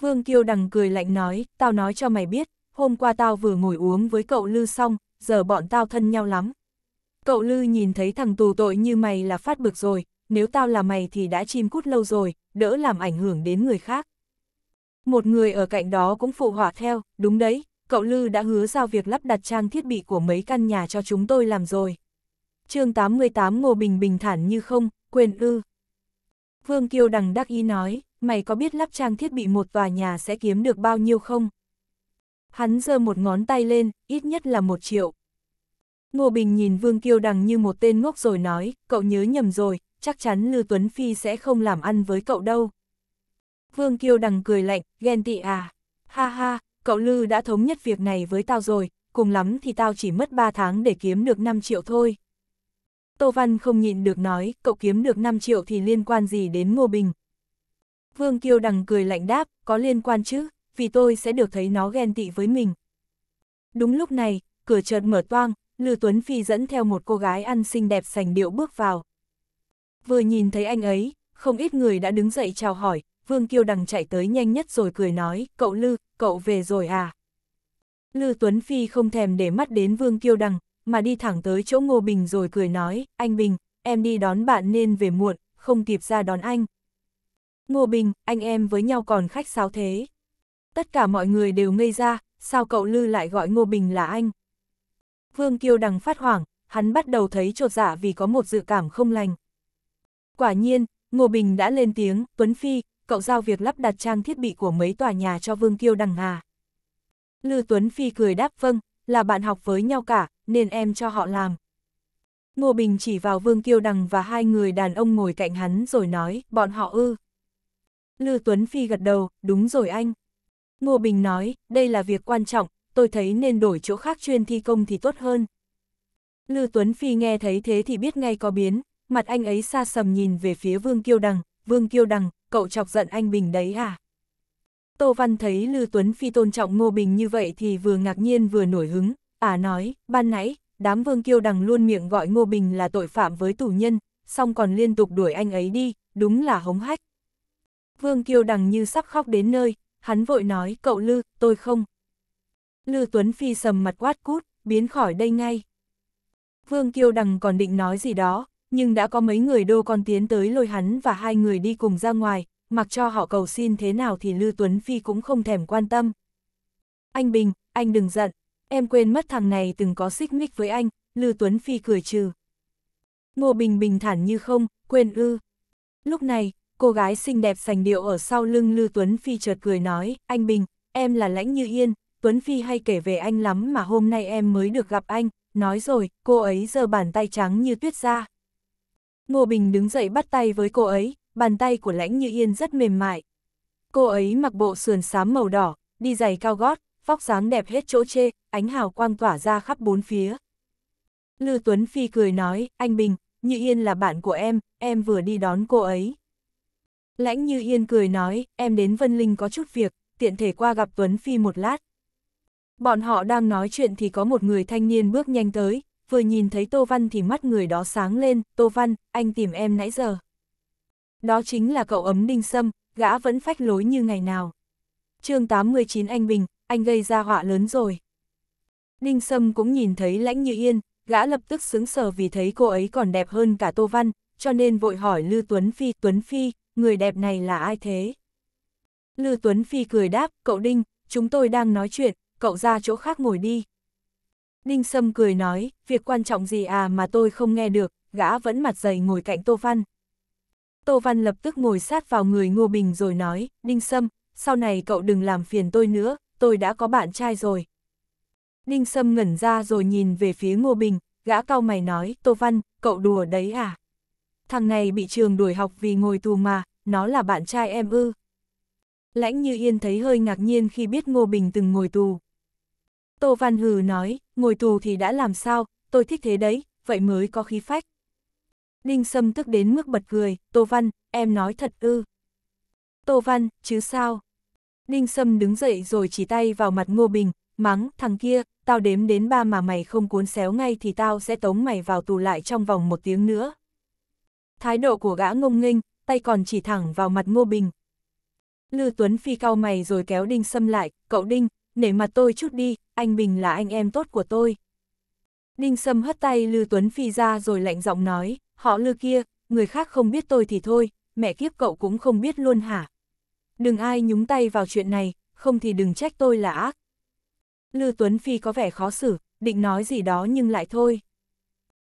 Vương Kiêu Đằng cười lạnh nói, tao nói cho mày biết, hôm qua tao vừa ngồi uống với cậu Lư xong, giờ bọn tao thân nhau lắm. Cậu Lư nhìn thấy thằng tù tội như mày là phát bực rồi, nếu tao là mày thì đã chim cút lâu rồi, đỡ làm ảnh hưởng đến người khác. Một người ở cạnh đó cũng phụ họa theo, đúng đấy, cậu Lư đã hứa giao việc lắp đặt trang thiết bị của mấy căn nhà cho chúng tôi làm rồi chương 88 Ngô Bình bình thản như không, quên ư. Vương Kiêu đằng đắc ý nói, mày có biết lắp trang thiết bị một tòa nhà sẽ kiếm được bao nhiêu không? Hắn giơ một ngón tay lên, ít nhất là một triệu. Ngô Bình nhìn Vương Kiêu đằng như một tên ngốc rồi nói, cậu nhớ nhầm rồi, chắc chắn Lư Tuấn Phi sẽ không làm ăn với cậu đâu. Vương Kiêu đằng cười lạnh, ghen tị à. Ha ha, cậu Lư đã thống nhất việc này với tao rồi, cùng lắm thì tao chỉ mất 3 tháng để kiếm được 5 triệu thôi. Tô Văn không nhịn được nói, cậu kiếm được 5 triệu thì liên quan gì đến Ngô Bình. Vương Kiêu Đằng cười lạnh đáp, có liên quan chứ, vì tôi sẽ được thấy nó ghen tị với mình. Đúng lúc này, cửa chợt mở toang, Lư Tuấn Phi dẫn theo một cô gái ăn xinh đẹp sành điệu bước vào. Vừa nhìn thấy anh ấy, không ít người đã đứng dậy chào hỏi, Vương Kiêu Đằng chạy tới nhanh nhất rồi cười nói, cậu Lư, cậu về rồi à? Lư Tuấn Phi không thèm để mắt đến Vương Kiêu Đằng, mà đi thẳng tới chỗ Ngô Bình rồi cười nói, anh Bình, em đi đón bạn nên về muộn, không kịp ra đón anh. Ngô Bình, anh em với nhau còn khách sáo thế. Tất cả mọi người đều ngây ra, sao cậu Lư lại gọi Ngô Bình là anh? Vương Kiêu Đằng phát hoảng, hắn bắt đầu thấy trột dạ vì có một dự cảm không lành. Quả nhiên, Ngô Bình đã lên tiếng, Tuấn Phi, cậu giao việc lắp đặt trang thiết bị của mấy tòa nhà cho Vương Kiêu Đằng à? Lư Tuấn Phi cười đáp vâng, là bạn học với nhau cả, nên em cho họ làm. Ngô Bình chỉ vào Vương Kiêu Đằng và hai người đàn ông ngồi cạnh hắn rồi nói, bọn họ ư. Lư Tuấn Phi gật đầu, đúng rồi anh. Ngô Bình nói, đây là việc quan trọng, tôi thấy nên đổi chỗ khác chuyên thi công thì tốt hơn. Lư Tuấn Phi nghe thấy thế thì biết ngay có biến, mặt anh ấy xa sầm nhìn về phía Vương Kiêu Đằng, Vương Kiêu Đằng, cậu chọc giận anh Bình đấy à? Tô Văn thấy Lư Tuấn Phi tôn trọng Ngô Bình như vậy thì vừa ngạc nhiên vừa nổi hứng, Ả à nói, ban nãy, đám vương kiêu đằng luôn miệng gọi Ngô Bình là tội phạm với tù nhân, xong còn liên tục đuổi anh ấy đi, đúng là hống hách. Vương kiêu đằng như sắp khóc đến nơi, hắn vội nói, cậu Lư, tôi không. Lư Tuấn Phi sầm mặt quát cút, biến khỏi đây ngay. Vương kiêu đằng còn định nói gì đó, nhưng đã có mấy người đô con tiến tới lôi hắn và hai người đi cùng ra ngoài, mặc cho họ cầu xin thế nào thì Lư Tuấn Phi cũng không thèm quan tâm. Anh Bình, anh đừng giận, em quên mất thằng này từng có xích mích với anh, Lư Tuấn Phi cười trừ. Ngô Bình bình thản như không, quên ư. Lúc này, cô gái xinh đẹp sành điệu ở sau lưng Lư Tuấn Phi chợt cười nói, anh Bình, em là Lãnh Như Yên, Tuấn Phi hay kể về anh lắm mà hôm nay em mới được gặp anh, nói rồi, cô ấy giơ bàn tay trắng như tuyết ra. Ngô Bình đứng dậy bắt tay với cô ấy, bàn tay của Lãnh Như Yên rất mềm mại. Cô ấy mặc bộ sườn xám màu đỏ, đi giày cao gót, vóc dáng đẹp hết chỗ chê, ánh hào quang tỏa ra khắp bốn phía. Lư Tuấn Phi cười nói, anh Bình, Như Yên là bạn của em, em vừa đi đón cô ấy. Lãnh Như Yên cười nói, em đến Vân Linh có chút việc, tiện thể qua gặp Tuấn Phi một lát. Bọn họ đang nói chuyện thì có một người thanh niên bước nhanh tới, vừa nhìn thấy Tô Văn thì mắt người đó sáng lên, Tô Văn, anh tìm em nãy giờ. Đó chính là cậu ấm Đinh Sâm, gã vẫn phách lối như ngày nào. chương 89 Anh Bình, anh gây ra họa lớn rồi. Đinh Sâm cũng nhìn thấy lãnh như yên, gã lập tức xứng sở vì thấy cô ấy còn đẹp hơn cả Tô Văn, cho nên vội hỏi Lư Tuấn Phi, Tuấn Phi, người đẹp này là ai thế? Lư Tuấn Phi cười đáp, cậu Đinh, chúng tôi đang nói chuyện, cậu ra chỗ khác ngồi đi. Đinh Sâm cười nói, việc quan trọng gì à mà tôi không nghe được, gã vẫn mặt dày ngồi cạnh Tô Văn. Tô Văn lập tức ngồi sát vào người Ngô Bình rồi nói, Đinh Sâm, sau này cậu đừng làm phiền tôi nữa, tôi đã có bạn trai rồi. Ninh Sâm ngẩn ra rồi nhìn về phía Ngô Bình, gã cao mày nói, Tô Văn, cậu đùa đấy à? Thằng này bị trường đuổi học vì ngồi tù mà, nó là bạn trai em ư. Lãnh Như Yên thấy hơi ngạc nhiên khi biết Ngô Bình từng ngồi tù. Tô Văn Hừ nói, ngồi tù thì đã làm sao, tôi thích thế đấy, vậy mới có khí phách. Ninh Sâm tức đến mức bật cười, Tô Văn, em nói thật ư. Tô Văn, chứ sao? Ninh Sâm đứng dậy rồi chỉ tay vào mặt Ngô Bình, mắng, thằng kia, tao đếm đến ba mà mày không cuốn xéo ngay thì tao sẽ tống mày vào tù lại trong vòng một tiếng nữa. Thái độ của gã ngông nghênh, tay còn chỉ thẳng vào mặt Ngô Bình. Lư Tuấn Phi cau mày rồi kéo Đinh Sâm lại, cậu Đinh, nể mặt tôi chút đi, anh Bình là anh em tốt của tôi. Đinh Sâm hất tay Lư Tuấn Phi ra rồi lạnh giọng nói, họ Lư kia, người khác không biết tôi thì thôi, mẹ kiếp cậu cũng không biết luôn hả, Đừng ai nhúng tay vào chuyện này, không thì đừng trách tôi là ác. Lư Tuấn Phi có vẻ khó xử, định nói gì đó nhưng lại thôi.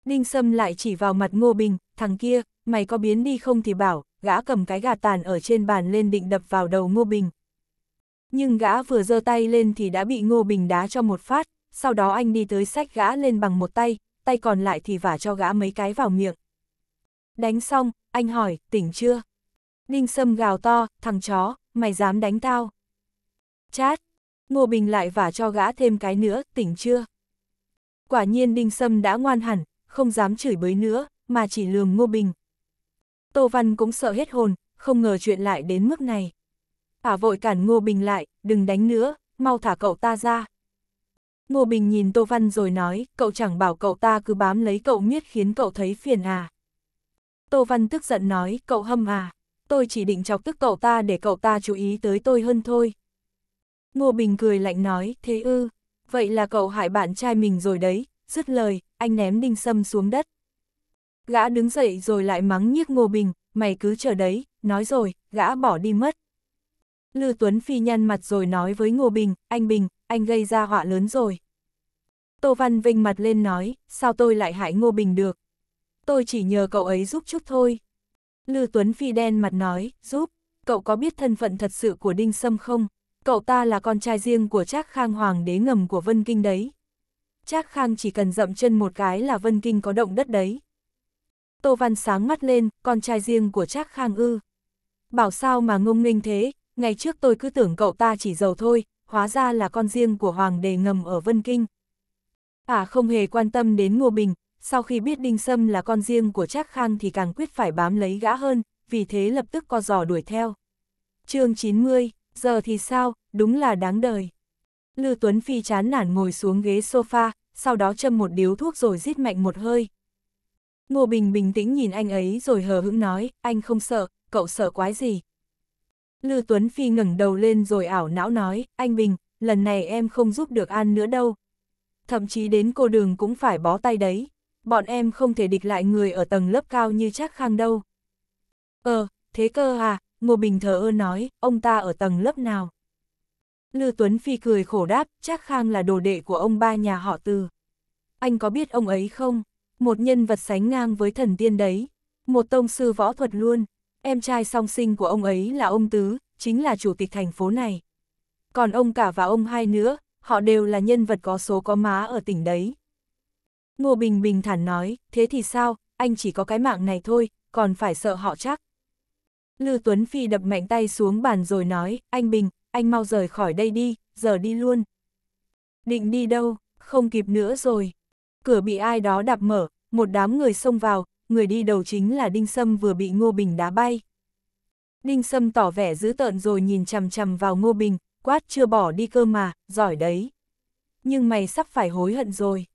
Đinh Sâm lại chỉ vào mặt Ngô Bình, thằng kia, mày có biến đi không thì bảo, gã cầm cái gà tàn ở trên bàn lên định đập vào đầu Ngô Bình. Nhưng gã vừa giơ tay lên thì đã bị Ngô Bình đá cho một phát, sau đó anh đi tới sách gã lên bằng một tay, tay còn lại thì vả cho gã mấy cái vào miệng. Đánh xong, anh hỏi, tỉnh chưa? Ninh Sâm gào to, thằng chó, mày dám đánh tao. Chát, Ngô Bình lại vả cho gã thêm cái nữa, tỉnh chưa? Quả nhiên Ninh Sâm đã ngoan hẳn, không dám chửi bới nữa, mà chỉ lườm Ngô Bình. Tô Văn cũng sợ hết hồn, không ngờ chuyện lại đến mức này. Ả à vội cản Ngô Bình lại, đừng đánh nữa, mau thả cậu ta ra. Ngô Bình nhìn Tô Văn rồi nói, cậu chẳng bảo cậu ta cứ bám lấy cậu miết khiến cậu thấy phiền à. Tô Văn tức giận nói, cậu hâm à tôi chỉ định chọc tức cậu ta để cậu ta chú ý tới tôi hơn thôi. Ngô Bình cười lạnh nói, thế ư, vậy là cậu hại bạn trai mình rồi đấy, dứt lời, anh ném đinh sâm xuống đất. Gã đứng dậy rồi lại mắng nhiếc Ngô Bình, mày cứ chờ đấy, nói rồi, gã bỏ đi mất. Lư Tuấn Phi nhăn mặt rồi nói với Ngô Bình, anh Bình, anh gây ra họa lớn rồi. Tô Văn Vinh mặt lên nói, sao tôi lại hại Ngô Bình được? Tôi chỉ nhờ cậu ấy giúp chút thôi. Lư Tuấn Phi đen mặt nói, giúp, cậu có biết thân phận thật sự của Đinh Sâm không? Cậu ta là con trai riêng của Trác Khang Hoàng đế ngầm của Vân Kinh đấy. Trác Khang chỉ cần dậm chân một cái là Vân Kinh có động đất đấy. Tô Văn sáng mắt lên, con trai riêng của Trác Khang ư. Bảo sao mà ngông nghênh thế, ngày trước tôi cứ tưởng cậu ta chỉ giàu thôi, hóa ra là con riêng của Hoàng đế ngầm ở Vân Kinh. À không hề quan tâm đến Ngô Bình, sau khi biết Đinh Sâm là con riêng của Trác Khang thì càng quyết phải bám lấy gã hơn, vì thế lập tức co giò đuổi theo. chương 90, giờ thì sao, đúng là đáng đời. Lư Tuấn Phi chán nản ngồi xuống ghế sofa, sau đó châm một điếu thuốc rồi rít mạnh một hơi. Ngô Bình bình tĩnh nhìn anh ấy rồi hờ hững nói, anh không sợ, cậu sợ quái gì. Lư Tuấn Phi ngẩng đầu lên rồi ảo não nói, anh Bình, lần này em không giúp được An nữa đâu. Thậm chí đến cô đường cũng phải bó tay đấy bọn em không thể địch lại người ở tầng lớp cao như chắc khang đâu. Ờ, thế cơ à, Ngô Bình thờ ơ nói, ông ta ở tầng lớp nào? Lư Tuấn Phi cười khổ đáp, chắc khang là đồ đệ của ông ba nhà họ từ. Anh có biết ông ấy không? Một nhân vật sánh ngang với thần tiên đấy. Một tông sư võ thuật luôn. Em trai song sinh của ông ấy là ông Tứ, chính là chủ tịch thành phố này. Còn ông cả và ông hai nữa, họ đều là nhân vật có số có má ở tỉnh đấy. Ngô Bình bình thản nói, thế thì sao, anh chỉ có cái mạng này thôi, còn phải sợ họ chắc. Lư Tuấn Phi đập mạnh tay xuống bàn rồi nói, anh Bình, anh mau rời khỏi đây đi, giờ đi luôn. Định đi đâu, không kịp nữa rồi. Cửa bị ai đó đạp mở, một đám người xông vào, người đi đầu chính là Đinh Sâm vừa bị Ngô Bình đá bay. Đinh Sâm tỏ vẻ dữ tợn rồi nhìn chằm chằm vào Ngô Bình, quát chưa bỏ đi cơ mà, giỏi đấy. Nhưng mày sắp phải hối hận rồi.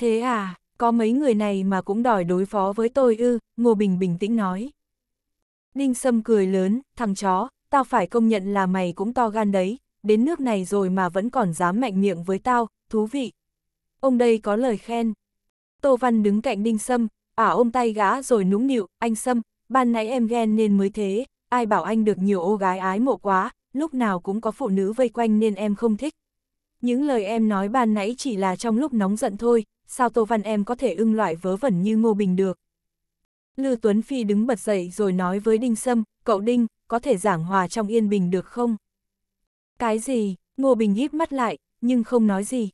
Thế à, có mấy người này mà cũng đòi đối phó với tôi ư, Ngô Bình bình tĩnh nói. Ninh Sâm cười lớn, thằng chó, tao phải công nhận là mày cũng to gan đấy, đến nước này rồi mà vẫn còn dám mạnh miệng với tao, thú vị. Ông đây có lời khen. Tô Văn đứng cạnh Ninh Sâm, ả ôm tay gã rồi nũng nịu, anh Sâm, ban nãy em ghen nên mới thế, ai bảo anh được nhiều ô gái ái mộ quá, lúc nào cũng có phụ nữ vây quanh nên em không thích. Những lời em nói ban nãy chỉ là trong lúc nóng giận thôi, sao Tô Văn Em có thể ưng loại vớ vẩn như Ngô Bình được. Lư Tuấn Phi đứng bật dậy rồi nói với Đinh Sâm, cậu Đinh, có thể giảng hòa trong yên bình được không? Cái gì? Ngô Bình híp mắt lại, nhưng không nói gì.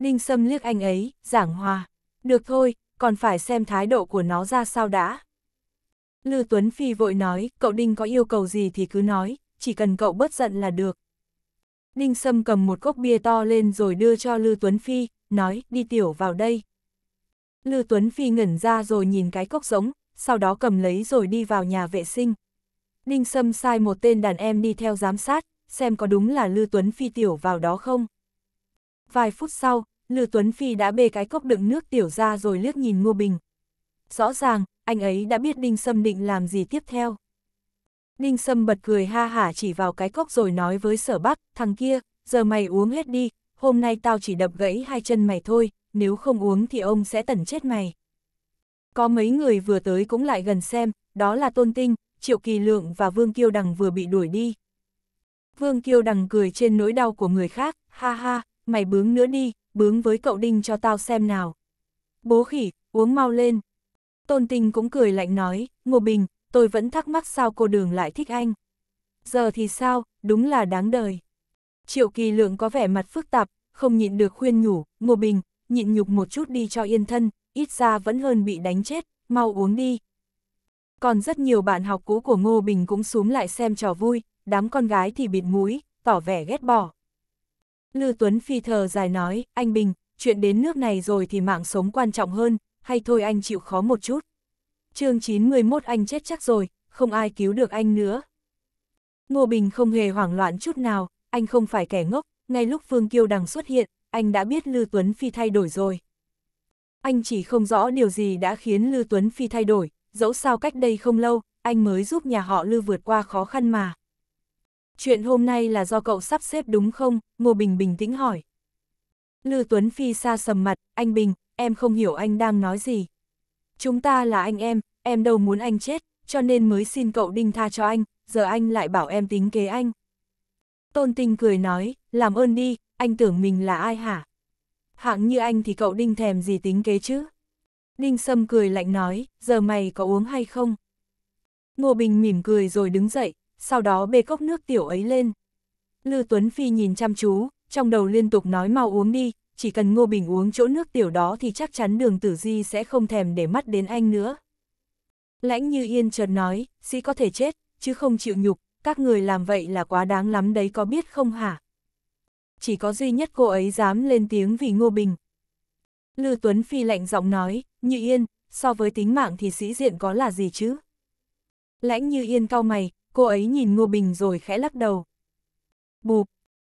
Đinh Sâm liếc anh ấy, giảng hòa. Được thôi, còn phải xem thái độ của nó ra sao đã. Lư Tuấn Phi vội nói, cậu Đinh có yêu cầu gì thì cứ nói, chỉ cần cậu bớt giận là được. Đinh Sâm cầm một cốc bia to lên rồi đưa cho Lư Tuấn Phi, nói, đi tiểu vào đây. Lư Tuấn Phi ngẩn ra rồi nhìn cái cốc giống, sau đó cầm lấy rồi đi vào nhà vệ sinh. Ninh Sâm sai một tên đàn em đi theo giám sát, xem có đúng là Lư Tuấn Phi tiểu vào đó không. Vài phút sau, Lư Tuấn Phi đã bê cái cốc đựng nước tiểu ra rồi liếc nhìn Ngô Bình. Rõ ràng, anh ấy đã biết Đinh Sâm định làm gì tiếp theo. Đinh Sâm bật cười ha hả chỉ vào cái cốc rồi nói với sở bắc, thằng kia, giờ mày uống hết đi, hôm nay tao chỉ đập gãy hai chân mày thôi, nếu không uống thì ông sẽ tẩn chết mày. Có mấy người vừa tới cũng lại gần xem, đó là Tôn Tinh, Triệu Kỳ Lượng và Vương Kiêu Đằng vừa bị đuổi đi. Vương Kiêu Đằng cười trên nỗi đau của người khác, ha ha, mày bướng nữa đi, bướng với cậu Đinh cho tao xem nào. Bố khỉ, uống mau lên. Tôn Tinh cũng cười lạnh nói, Ngô Bình, tôi vẫn thắc mắc sao cô đường lại thích anh. Giờ thì sao, đúng là đáng đời. Triệu kỳ lượng có vẻ mặt phức tạp, không nhịn được khuyên nhủ, Ngô Bình, nhịn nhục một chút đi cho yên thân, ít ra vẫn hơn bị đánh chết, mau uống đi. Còn rất nhiều bạn học cũ của Ngô Bình cũng xuống lại xem trò vui, đám con gái thì bịt mũi, tỏ vẻ ghét bỏ. Lư Tuấn Phi thờ dài nói, anh Bình, chuyện đến nước này rồi thì mạng sống quan trọng hơn, hay thôi anh chịu khó một chút. chương 91 anh chết chắc rồi, không ai cứu được anh nữa. Ngô Bình không hề hoảng loạn chút nào, anh không phải kẻ ngốc, ngay lúc Phương Kiêu Đằng xuất hiện, anh đã biết Lưu Tuấn Phi thay đổi rồi. Anh chỉ không rõ điều gì đã khiến Lưu Tuấn Phi thay đổi, dẫu sao cách đây không lâu, anh mới giúp nhà họ Lưu vượt qua khó khăn mà. Chuyện hôm nay là do cậu sắp xếp đúng không? Ngô Bình bình tĩnh hỏi. Lưu Tuấn Phi xa sầm mặt, anh Bình, em không hiểu anh đang nói gì. Chúng ta là anh em, em đâu muốn anh chết, cho nên mới xin cậu đinh tha cho anh, giờ anh lại bảo em tính kế anh. Tôn Tinh cười nói, làm ơn đi, anh tưởng mình là ai hả? Hạng như anh thì cậu Đinh thèm gì tính kế chứ? Đinh Sâm cười lạnh nói, giờ mày có uống hay không? Ngô Bình mỉm cười rồi đứng dậy, sau đó bê cốc nước tiểu ấy lên. Lư Tuấn Phi nhìn chăm chú, trong đầu liên tục nói mau uống đi, chỉ cần Ngô Bình uống chỗ nước tiểu đó thì chắc chắn đường tử di sẽ không thèm để mắt đến anh nữa. Lãnh như yên chợt nói, sĩ có thể chết, chứ không chịu nhục, các người làm vậy là quá đáng lắm đấy có biết không hả? Chỉ có duy nhất cô ấy dám lên tiếng vì Ngô Bình. Lư Tuấn Phi lạnh giọng nói, Như Yên, so với tính mạng thì sĩ diện có là gì chứ? Lãnh Như Yên cau mày, cô ấy nhìn Ngô Bình rồi khẽ lắc đầu. Bụp,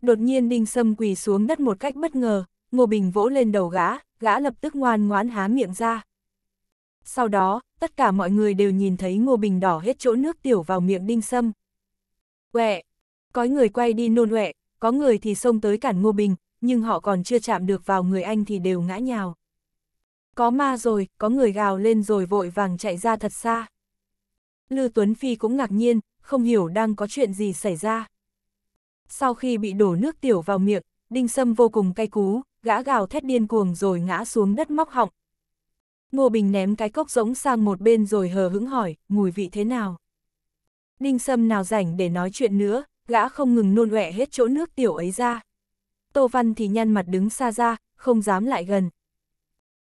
đột nhiên Đinh Sâm quỳ xuống đất một cách bất ngờ, Ngô Bình vỗ lên đầu gã, gã lập tức ngoan ngoãn há miệng ra. Sau đó, tất cả mọi người đều nhìn thấy Ngô Bình đỏ hết chỗ nước tiểu vào miệng Đinh Sâm. Quẹ! Có người quay đi nôn quẹ, có người thì xông tới cản Ngô Bình, nhưng họ còn chưa chạm được vào người anh thì đều ngã nhào. Có ma rồi, có người gào lên rồi vội vàng chạy ra thật xa. Lư Tuấn Phi cũng ngạc nhiên, không hiểu đang có chuyện gì xảy ra. Sau khi bị đổ nước tiểu vào miệng, Đinh Sâm vô cùng cay cú, gã gào thét điên cuồng rồi ngã xuống đất móc họng. Ngô Bình ném cái cốc rỗng sang một bên rồi hờ hững hỏi, mùi vị thế nào? Ninh Sâm nào rảnh để nói chuyện nữa, gã không ngừng nôn ọe hết chỗ nước tiểu ấy ra. Tô Văn thì nhăn mặt đứng xa ra, không dám lại gần.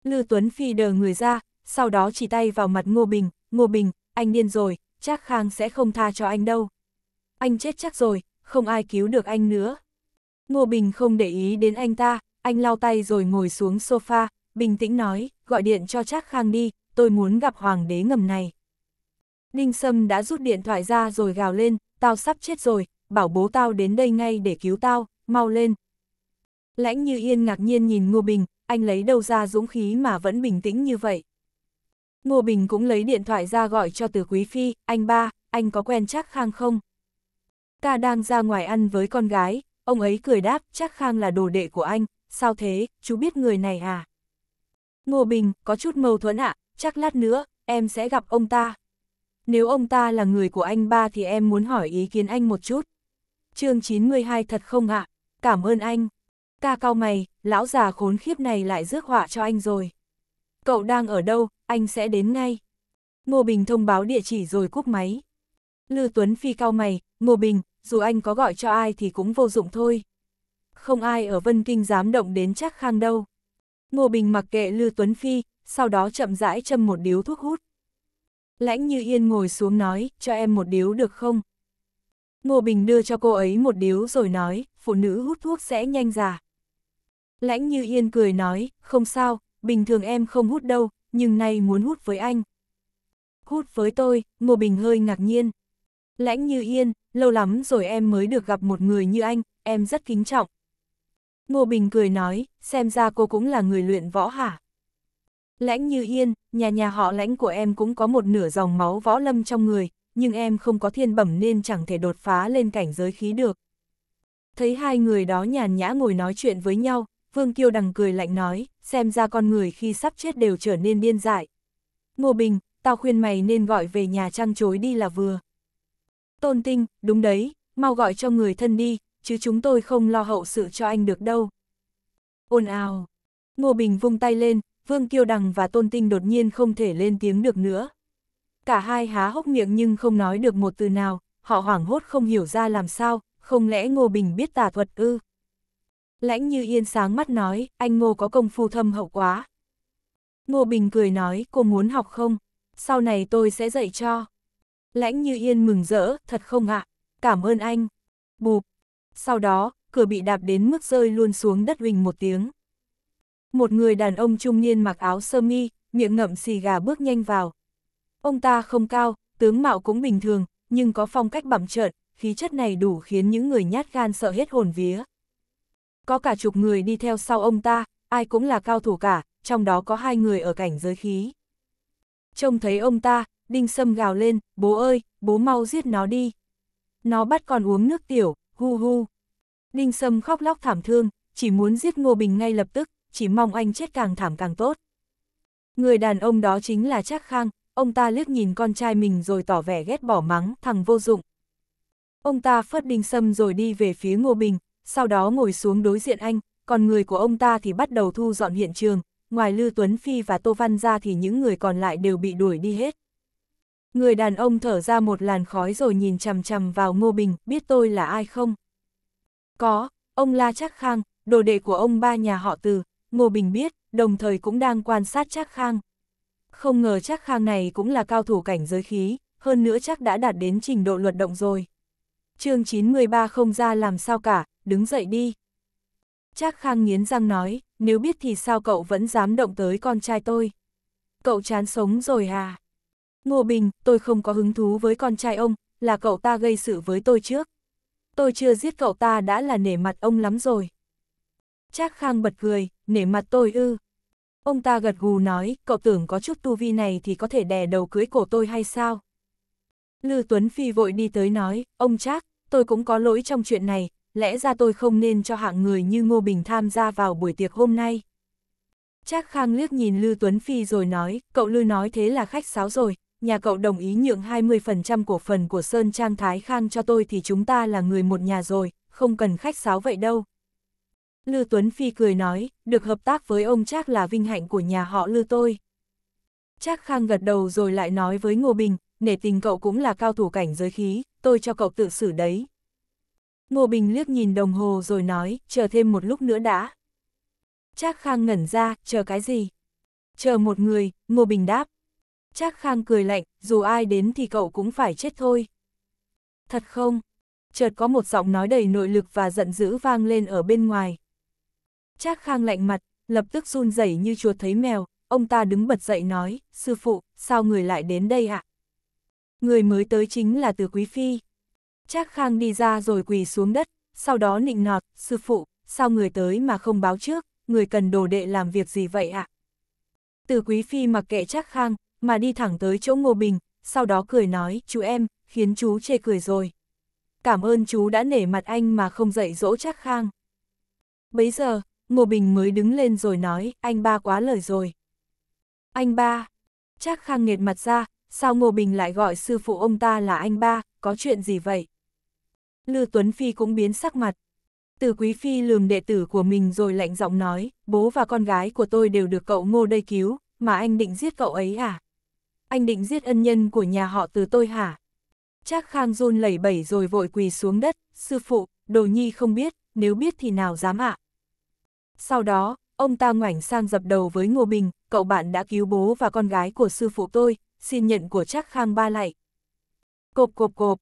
Lư Tuấn Phi đờ người ra, sau đó chỉ tay vào mặt Ngô Bình, Ngô Bình, anh điên rồi, chắc Khang sẽ không tha cho anh đâu. Anh chết chắc rồi, không ai cứu được anh nữa. Ngô Bình không để ý đến anh ta, anh lau tay rồi ngồi xuống sofa, bình tĩnh nói, gọi điện cho Trác Khang đi, tôi muốn gặp hoàng đế ngầm này. Ninh Sâm đã rút điện thoại ra rồi gào lên, tao sắp chết rồi, bảo bố tao đến đây ngay để cứu tao, mau lên. Lãnh như yên ngạc nhiên nhìn Ngô Bình, anh lấy đâu ra dũng khí mà vẫn bình tĩnh như vậy. Ngô Bình cũng lấy điện thoại ra gọi cho từ Quý Phi, anh ba, anh có quen chắc Khang không? Ca đang ra ngoài ăn với con gái, ông ấy cười đáp, chắc Khang là đồ đệ của anh, sao thế, chú biết người này à? Ngô Bình, có chút mâu thuẫn ạ, à? chắc lát nữa, em sẽ gặp ông ta, nếu ông ta là người của anh ba thì em muốn hỏi ý kiến anh một chút. chương 92 thật không ạ? Cảm ơn anh. Ca cao mày, lão già khốn khiếp này lại rước họa cho anh rồi. Cậu đang ở đâu, anh sẽ đến ngay. Ngô Bình thông báo địa chỉ rồi cúp máy. Lư Tuấn Phi cao mày, Ngô Bình, dù anh có gọi cho ai thì cũng vô dụng thôi. Không ai ở Vân Kinh dám động đến chắc khang đâu. Ngô Bình mặc kệ Lư Tuấn Phi, sau đó chậm rãi châm một điếu thuốc hút. Lãnh như yên ngồi xuống nói, cho em một điếu được không? Ngô Bình đưa cho cô ấy một điếu rồi nói, phụ nữ hút thuốc sẽ nhanh già. Lãnh như yên cười nói, không sao, bình thường em không hút đâu, nhưng nay muốn hút với anh. Hút với tôi, Ngô Bình hơi ngạc nhiên. Lãnh như yên, lâu lắm rồi em mới được gặp một người như anh, em rất kính trọng. Ngô Bình cười nói, xem ra cô cũng là người luyện võ hả? Lãnh như yên, nhà nhà họ lãnh của em cũng có một nửa dòng máu võ lâm trong người, nhưng em không có thiên bẩm nên chẳng thể đột phá lên cảnh giới khí được. Thấy hai người đó nhàn nhã ngồi nói chuyện với nhau, Vương Kiêu đằng cười lạnh nói, xem ra con người khi sắp chết đều trở nên điên dại. Ngô Bình, tao khuyên mày nên gọi về nhà trang chối đi là vừa. Tôn Tinh, đúng đấy, mau gọi cho người thân đi, chứ chúng tôi không lo hậu sự cho anh được đâu. Ôn ào. Ngô Bình vung tay lên, Vương Kiêu Đằng và Tôn Tinh đột nhiên không thể lên tiếng được nữa. Cả hai há hốc miệng nhưng không nói được một từ nào, họ hoảng hốt không hiểu ra làm sao, không lẽ Ngô Bình biết tà thuật ư? Lãnh như yên sáng mắt nói, anh Ngô có công phu thâm hậu quá. Ngô Bình cười nói, cô muốn học không? Sau này tôi sẽ dạy cho. Lãnh như yên mừng rỡ, thật không ạ? Cảm ơn anh. Bụp. Sau đó, cửa bị đạp đến mức rơi luôn xuống đất huỳnh một tiếng. Một người đàn ông trung niên mặc áo sơ mi, miệng ngậm xì gà bước nhanh vào. Ông ta không cao, tướng mạo cũng bình thường, nhưng có phong cách bẩm trợn, khí chất này đủ khiến những người nhát gan sợ hết hồn vía. Có cả chục người đi theo sau ông ta, ai cũng là cao thủ cả, trong đó có hai người ở cảnh giới khí. Trông thấy ông ta, Đinh Sâm gào lên, bố ơi, bố mau giết nó đi. Nó bắt con uống nước tiểu, hu hu. Đinh Sâm khóc lóc thảm thương, chỉ muốn giết Ngô Bình ngay lập tức, chỉ mong anh chết càng thảm càng tốt. Người đàn ông đó chính là Trác Khang, ông ta liếc nhìn con trai mình rồi tỏ vẻ ghét bỏ mắng, thằng vô dụng. Ông ta phớt đinh sâm rồi đi về phía Ngô Bình, sau đó ngồi xuống đối diện anh, còn người của ông ta thì bắt đầu thu dọn hiện trường, ngoài Lư Tuấn Phi và Tô Văn ra thì những người còn lại đều bị đuổi đi hết. Người đàn ông thở ra một làn khói rồi nhìn chằm chằm vào Ngô Bình, biết tôi là ai không? Có, ông La Trác Khang, đồ đệ của ông ba nhà họ từ, Ngô Bình biết, đồng thời cũng đang quan sát Trác Khang. Không ngờ Trác Khang này cũng là cao thủ cảnh giới khí, hơn nữa chắc đã đạt đến trình độ luật động rồi. chương 93 không ra làm sao cả, đứng dậy đi. Trác Khang nghiến răng nói, nếu biết thì sao cậu vẫn dám động tới con trai tôi. Cậu chán sống rồi à? Ngô Bình, tôi không có hứng thú với con trai ông, là cậu ta gây sự với tôi trước. Tôi chưa giết cậu ta đã là nể mặt ông lắm rồi. Trác Khang bật cười, nể mặt tôi ư. Ông ta gật gù nói, cậu tưởng có chút tu vi này thì có thể đè đầu cưới cổ tôi hay sao? Lư Tuấn Phi vội đi tới nói, ông chắc, tôi cũng có lỗi trong chuyện này, lẽ ra tôi không nên cho hạng người như Ngô Bình tham gia vào buổi tiệc hôm nay. Trác Khang liếc nhìn Lư Tuấn Phi rồi nói, cậu Lư nói thế là khách sáo rồi, nhà cậu đồng ý nhượng 20% cổ phần của Sơn Trang Thái Khang cho tôi thì chúng ta là người một nhà rồi, không cần khách sáo vậy đâu. Lư Tuấn Phi cười nói, được hợp tác với ông chắc là vinh hạnh của nhà họ Lư tôi. Chắc Khang gật đầu rồi lại nói với Ngô Bình, nể tình cậu cũng là cao thủ cảnh giới khí, tôi cho cậu tự xử đấy. Ngô Bình liếc nhìn đồng hồ rồi nói, chờ thêm một lúc nữa đã. Chắc Khang ngẩn ra, chờ cái gì? Chờ một người, Ngô Bình đáp. Chắc Khang cười lạnh, dù ai đến thì cậu cũng phải chết thôi. Thật không? Chợt có một giọng nói đầy nội lực và giận dữ vang lên ở bên ngoài. Trác Khang lạnh mặt, lập tức run rẩy như chuột thấy mèo, ông ta đứng bật dậy nói, sư phụ, sao người lại đến đây ạ? À? Người mới tới chính là từ Quý Phi. Trác Khang đi ra rồi quỳ xuống đất, sau đó nịnh nọt, sư phụ, sao người tới mà không báo trước, người cần đồ đệ làm việc gì vậy ạ? À? Từ Quý Phi mặc kệ Trác Khang, mà đi thẳng tới chỗ Ngô Bình, sau đó cười nói, chú em, khiến chú chê cười rồi. Cảm ơn chú đã nể mặt anh mà không dạy dỗ Trác Khang. Bấy giờ, Ngô Bình mới đứng lên rồi nói, anh ba quá lời rồi. Anh ba, chắc khang nghiệt mặt ra, sao Ngô Bình lại gọi sư phụ ông ta là anh ba, có chuyện gì vậy? Lư Tuấn Phi cũng biến sắc mặt. Từ Quý Phi lườm đệ tử của mình rồi lạnh giọng nói, bố và con gái của tôi đều được cậu Ngô đây cứu, mà anh định giết cậu ấy à? Anh định giết ân nhân của nhà họ từ tôi hả? Chắc Khang run lẩy bẩy rồi vội quỳ xuống đất, sư phụ, đồ nhi không biết, nếu biết thì nào dám ạ. À? Sau đó, ông ta ngoảnh sang dập đầu với Ngô Bình, cậu bạn đã cứu bố và con gái của sư phụ tôi, xin nhận của Trác Khang ba lại. Cộp cộp cộp,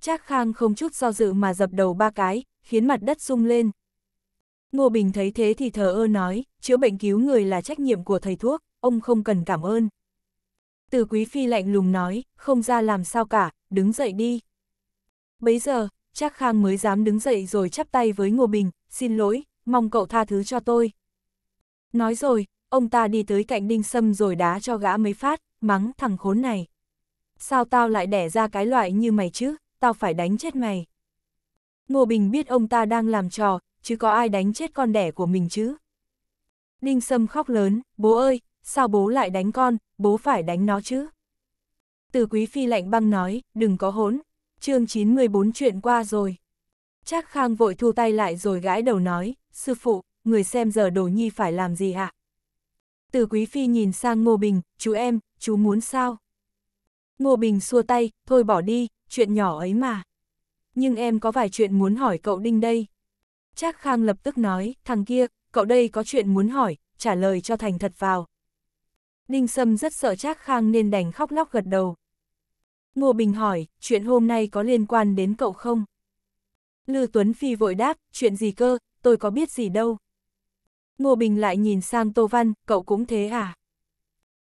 Trác Khang không chút do dự mà dập đầu ba cái, khiến mặt đất rung lên. Ngô Bình thấy thế thì thờ ơ nói, chữa bệnh cứu người là trách nhiệm của thầy thuốc, ông không cần cảm ơn. Từ Quý Phi lạnh lùng nói, không ra làm sao cả, đứng dậy đi. Bấy giờ, Trác Khang mới dám đứng dậy rồi chắp tay với Ngô Bình, xin lỗi, mong cậu tha thứ cho tôi. Nói rồi, ông ta đi tới cạnh đinh sâm rồi đá cho gã mấy phát, mắng thằng khốn này. Sao tao lại đẻ ra cái loại như mày chứ, tao phải đánh chết mày. Ngô Bình biết ông ta đang làm trò, chứ có ai đánh chết con đẻ của mình chứ. Đinh Sâm khóc lớn, bố ơi, sao bố lại đánh con, bố phải đánh nó chứ. Từ Quý Phi lạnh băng nói, đừng có hỗn, chương 914 chuyện qua rồi. Trác Khang vội thu tay lại rồi gãi đầu nói, sư phụ, người xem giờ đồ nhi phải làm gì ạ? Từ quý phi nhìn sang Ngô Bình, chú em, chú muốn sao? Ngô Bình xua tay, thôi bỏ đi, chuyện nhỏ ấy mà. Nhưng em có vài chuyện muốn hỏi cậu Đinh đây. Trác Khang lập tức nói, thằng kia, cậu đây có chuyện muốn hỏi, trả lời cho thành thật vào. Đinh Sâm rất sợ Trác Khang nên đành khóc lóc gật đầu. Ngô Bình hỏi, chuyện hôm nay có liên quan đến cậu không? Lư Tuấn Phi vội đáp, chuyện gì cơ, tôi có biết gì đâu. Ngô Bình lại nhìn sang Tô Văn, cậu cũng thế à?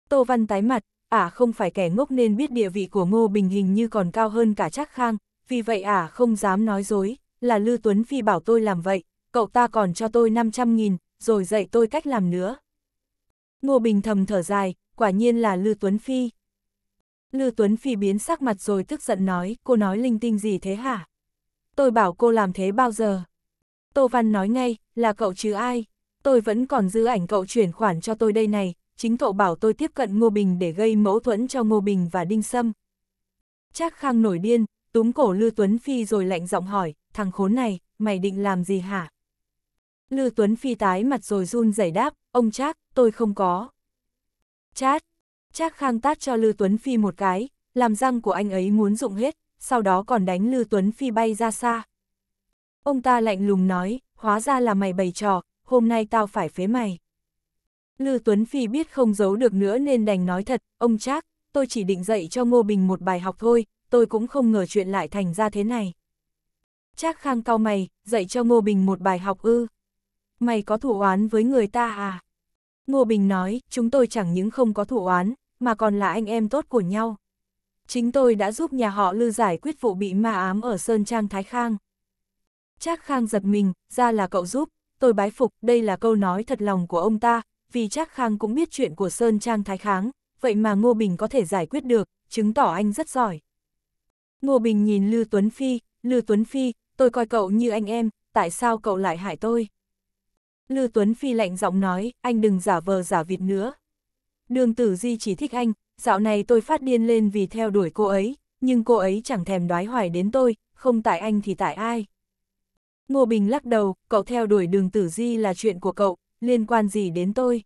Tô Văn tái mặt, ả à không phải kẻ ngốc nên biết địa vị của Ngô Bình hình như còn cao hơn cả Trác Khang, vì vậy ả à không dám nói dối, là Lư Tuấn Phi bảo tôi làm vậy, cậu ta còn cho tôi 500.000, rồi dạy tôi cách làm nữa. Ngô Bình thầm thở dài, quả nhiên là Lư Tuấn Phi. Lư Tuấn Phi biến sắc mặt rồi tức giận nói, cô nói linh tinh gì thế hả? Tôi bảo cô làm thế bao giờ? Tô Văn nói ngay, là cậu chứ ai, tôi vẫn còn giữ ảnh cậu chuyển khoản cho tôi đây này, chính cậu bảo tôi tiếp cận Ngô Bình để gây mâu thuẫn cho Ngô Bình và Đinh Sâm. Trác Khang nổi điên, túm cổ Lư Tuấn Phi rồi lạnh giọng hỏi, thằng khốn này, mày định làm gì hả? Lư Tuấn Phi tái mặt rồi run rẩy đáp, ông Trác, tôi không có. Chát, Trác Khang tát cho Lư Tuấn Phi một cái, làm răng của anh ấy muốn rụng hết, sau đó còn đánh Lư Tuấn Phi bay ra xa. Ông ta lạnh lùng nói, hóa ra là mày bày trò, hôm nay tao phải phế mày. Lư Tuấn Phi biết không giấu được nữa nên đành nói thật, ông chắc, tôi chỉ định dạy cho Ngô Bình một bài học thôi, tôi cũng không ngờ chuyện lại thành ra thế này. Trác Khang cao mày, dạy cho Ngô Bình một bài học ư? Mày có thủ oán với người ta à? Ngô Bình nói, chúng tôi chẳng những không có thủ oán, mà còn là anh em tốt của nhau. Chính tôi đã giúp nhà họ Lư giải quyết vụ bị ma ám ở Sơn Trang Thái Khang. Trác Khang giật mình, ra là cậu giúp, tôi bái phục, đây là câu nói thật lòng của ông ta, vì Trác Khang cũng biết chuyện của Sơn Trang Thái Kháng, vậy mà Ngô Bình có thể giải quyết được, chứng tỏ anh rất giỏi. Ngô Bình nhìn Lư Tuấn Phi, Lư Tuấn Phi, tôi coi cậu như anh em, tại sao cậu lại hại tôi? Lư Tuấn Phi lạnh giọng nói, anh đừng giả vờ giả vịt nữa. Đường tử di chỉ thích anh, dạo này tôi phát điên lên vì theo đuổi cô ấy, nhưng cô ấy chẳng thèm đoái hoài đến tôi, không tại anh thì tại ai. Ngô Bình lắc đầu, cậu theo đuổi đường tử di là chuyện của cậu, liên quan gì đến tôi?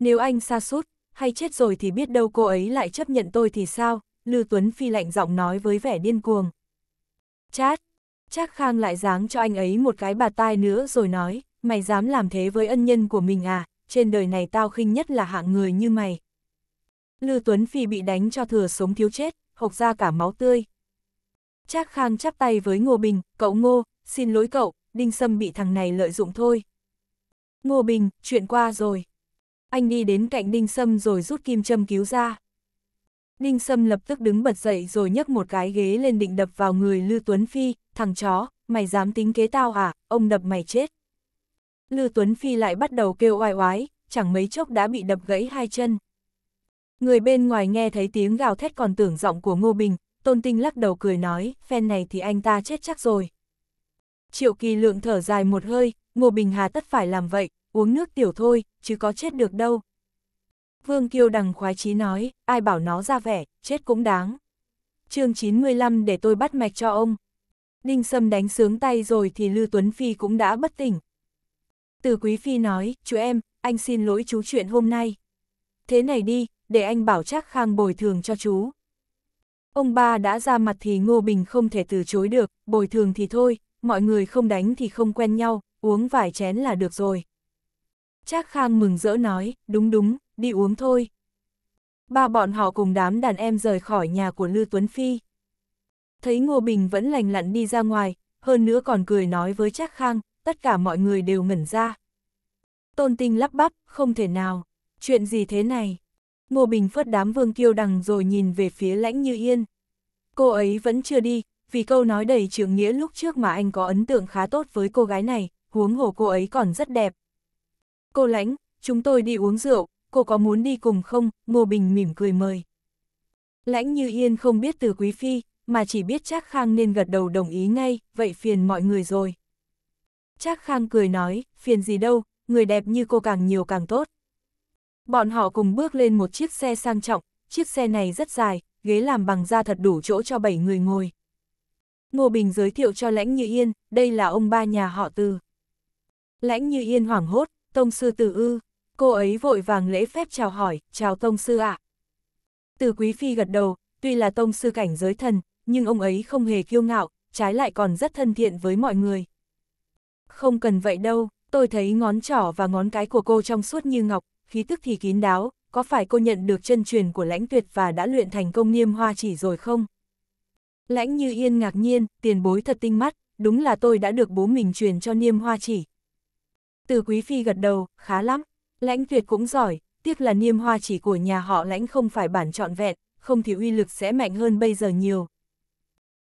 Nếu anh xa sút hay chết rồi thì biết đâu cô ấy lại chấp nhận tôi thì sao? Lưu Tuấn Phi lạnh giọng nói với vẻ điên cuồng. Chát! Chắc Khang lại dáng cho anh ấy một cái bà tai nữa rồi nói, mày dám làm thế với ân nhân của mình à, trên đời này tao khinh nhất là hạng người như mày. Lưu Tuấn Phi bị đánh cho thừa sống thiếu chết, hộc ra cả máu tươi. Trác Khang chắp tay với Ngô Bình, cậu Ngô, xin lỗi cậu, Đinh Sâm bị thằng này lợi dụng thôi. Ngô Bình, chuyện qua rồi. Anh đi đến cạnh Đinh Sâm rồi rút kim châm cứu ra. Đinh Sâm lập tức đứng bật dậy rồi nhấc một cái ghế lên định đập vào người Lư Tuấn Phi, thằng chó, mày dám tính kế tao à, ông đập mày chết. Lư Tuấn Phi lại bắt đầu kêu oai oái, chẳng mấy chốc đã bị đập gãy hai chân. Người bên ngoài nghe thấy tiếng gào thét còn tưởng giọng của Ngô Bình, Tôn Tinh lắc đầu cười nói, phen này thì anh ta chết chắc rồi. Triệu kỳ lượng thở dài một hơi, Ngô Bình Hà tất phải làm vậy, uống nước tiểu thôi, chứ có chết được đâu. Vương Kiêu đằng khoái chí nói, ai bảo nó ra vẻ, chết cũng đáng. chương 95 để tôi bắt mạch cho ông. Đinh Sâm đánh sướng tay rồi thì Lư Tuấn Phi cũng đã bất tỉnh. Từ Quý Phi nói, chú em, anh xin lỗi chú chuyện hôm nay. Thế này đi, để anh bảo chắc Khang bồi thường cho chú. Ông ba đã ra mặt thì Ngô Bình không thể từ chối được, bồi thường thì thôi, mọi người không đánh thì không quen nhau, uống vài chén là được rồi. Trác Khang mừng rỡ nói, đúng đúng, đi uống thôi. Ba bọn họ cùng đám đàn em rời khỏi nhà của Lư Tuấn Phi. Thấy Ngô Bình vẫn lành lặn đi ra ngoài, hơn nữa còn cười nói với Trác Khang, tất cả mọi người đều ngẩn ra. Tôn Tinh lắp bắp, không thể nào, chuyện gì thế này? Ngô Bình phất đám vương kiêu đằng rồi nhìn về phía lãnh như yên. Cô ấy vẫn chưa đi, vì câu nói đầy trượng nghĩa lúc trước mà anh có ấn tượng khá tốt với cô gái này, huống hồ cô ấy còn rất đẹp. Cô lãnh, chúng tôi đi uống rượu, cô có muốn đi cùng không? Ngô Bình mỉm cười mời. Lãnh như yên không biết từ quý phi, mà chỉ biết Trác Khang nên gật đầu đồng ý ngay, vậy phiền mọi người rồi. Trác Khang cười nói, phiền gì đâu, người đẹp như cô càng nhiều càng tốt. Bọn họ cùng bước lên một chiếc xe sang trọng, chiếc xe này rất dài, ghế làm bằng da thật đủ chỗ cho 7 người ngồi. Ngô Bình giới thiệu cho Lãnh Như Yên, đây là ông ba nhà họ từ. Lãnh Như Yên hoảng hốt, tông sư tử ư, cô ấy vội vàng lễ phép chào hỏi, chào tông sư ạ. À. Từ quý phi gật đầu, tuy là tông sư cảnh giới thần, nhưng ông ấy không hề kiêu ngạo, trái lại còn rất thân thiện với mọi người. Không cần vậy đâu, tôi thấy ngón trỏ và ngón cái của cô trong suốt như ngọc, khí tức thì kín đáo, có phải cô nhận được chân truyền của lãnh tuyệt và đã luyện thành công niêm hoa chỉ rồi không? Lãnh như yên ngạc nhiên, tiền bối thật tinh mắt, đúng là tôi đã được bố mình truyền cho niêm hoa chỉ. Từ quý phi gật đầu, khá lắm, lãnh tuyệt cũng giỏi, tiếc là niêm hoa chỉ của nhà họ lãnh không phải bản trọn vẹn, không thì uy lực sẽ mạnh hơn bây giờ nhiều.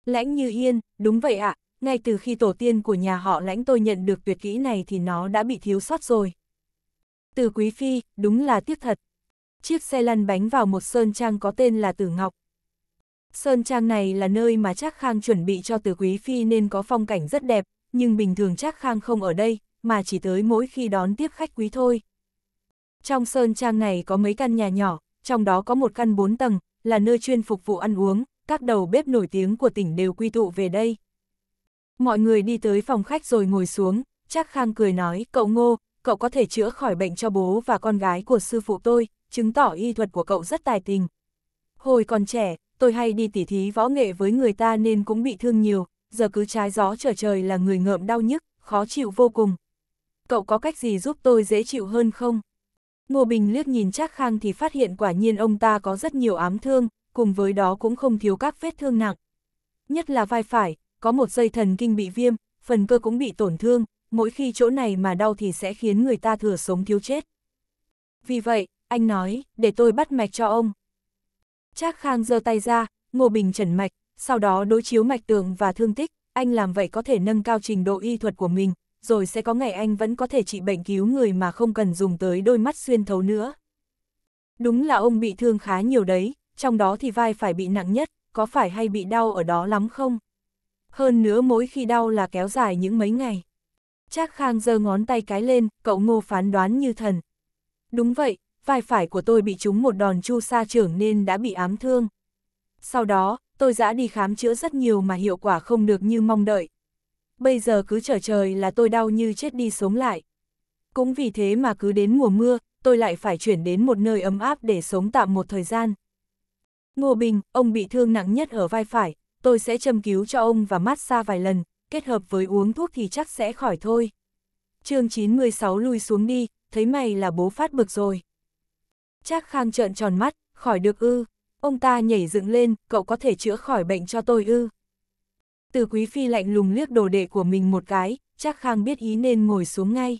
Lãnh như yên, đúng vậy ạ, ngay từ khi tổ tiên của nhà họ lãnh tôi nhận được tuyệt kỹ này thì nó đã bị thiếu sót rồi. Từ quý phi, đúng là tiếc thật. Chiếc xe lăn bánh vào một sơn trang có tên là Tử Ngọc, Sơn Trang này là nơi mà Trác Khang chuẩn bị cho từ Quý Phi nên có phong cảnh rất đẹp, nhưng bình thường Trác Khang không ở đây, mà chỉ tới mỗi khi đón tiếp khách quý thôi. Trong Sơn Trang này có mấy căn nhà nhỏ, trong đó có một căn 4 tầng, là nơi chuyên phục vụ ăn uống, các đầu bếp nổi tiếng của tỉnh đều quy tụ về đây. Mọi người đi tới phòng khách rồi ngồi xuống, Trác Khang cười nói, cậu Ngô, cậu có thể chữa khỏi bệnh cho bố và con gái của sư phụ tôi, chứng tỏ y thuật của cậu rất tài tình. Hồi còn trẻ, tôi hay đi tỉ thí võ nghệ với người ta nên cũng bị thương nhiều, giờ cứ trái gió trở trời là người ngợm đau nhức, khó chịu vô cùng. Cậu có cách gì giúp tôi dễ chịu hơn không? Ngô Bình liếc nhìn Trác Khang thì phát hiện quả nhiên ông ta có rất nhiều ám thương, cùng với đó cũng không thiếu các vết thương nặng. Nhất là vai phải, có một dây thần kinh bị viêm, phần cơ cũng bị tổn thương, mỗi khi chỗ này mà đau thì sẽ khiến người ta thừa sống thiếu chết. Vì vậy, anh nói, để tôi bắt mạch cho ông. Trác Khang giơ tay ra, Ngô Bình trần mạch, sau đó đối chiếu mạch tượng và thương tích, anh làm vậy có thể nâng cao trình độ y thuật của mình, rồi sẽ có ngày anh vẫn có thể trị bệnh cứu người mà không cần dùng tới đôi mắt xuyên thấu nữa. Đúng là ông bị thương khá nhiều đấy, trong đó thì vai phải bị nặng nhất, có phải hay bị đau ở đó lắm không? Hơn nữa mỗi khi đau là kéo dài những mấy ngày. Trác Khang giơ ngón tay cái lên, cậu ngô phán đoán như thần. Đúng vậy, vai phải của tôi bị trúng một đòn chu sa trưởng nên đã bị ám thương. Sau đó, tôi đã đi khám chữa rất nhiều mà hiệu quả không được như mong đợi. Bây giờ cứ trở trời là tôi đau như chết đi sống lại. Cũng vì thế mà cứ đến mùa mưa, tôi lại phải chuyển đến một nơi ấm áp để sống tạm một thời gian. Ngô Bình, ông bị thương nặng nhất ở vai phải, tôi sẽ châm cứu cho ông và mát xa vài lần, kết hợp với uống thuốc thì chắc sẽ khỏi thôi. chương 96 lui xuống đi, thấy mày là bố phát bực rồi. Trác Khang trợn tròn mắt, khỏi được ư. Ông ta nhảy dựng lên, cậu có thể chữa khỏi bệnh cho tôi ư. Từ quý phi lạnh lùng liếc đồ đệ của mình một cái, Trác Khang biết ý nên ngồi xuống ngay.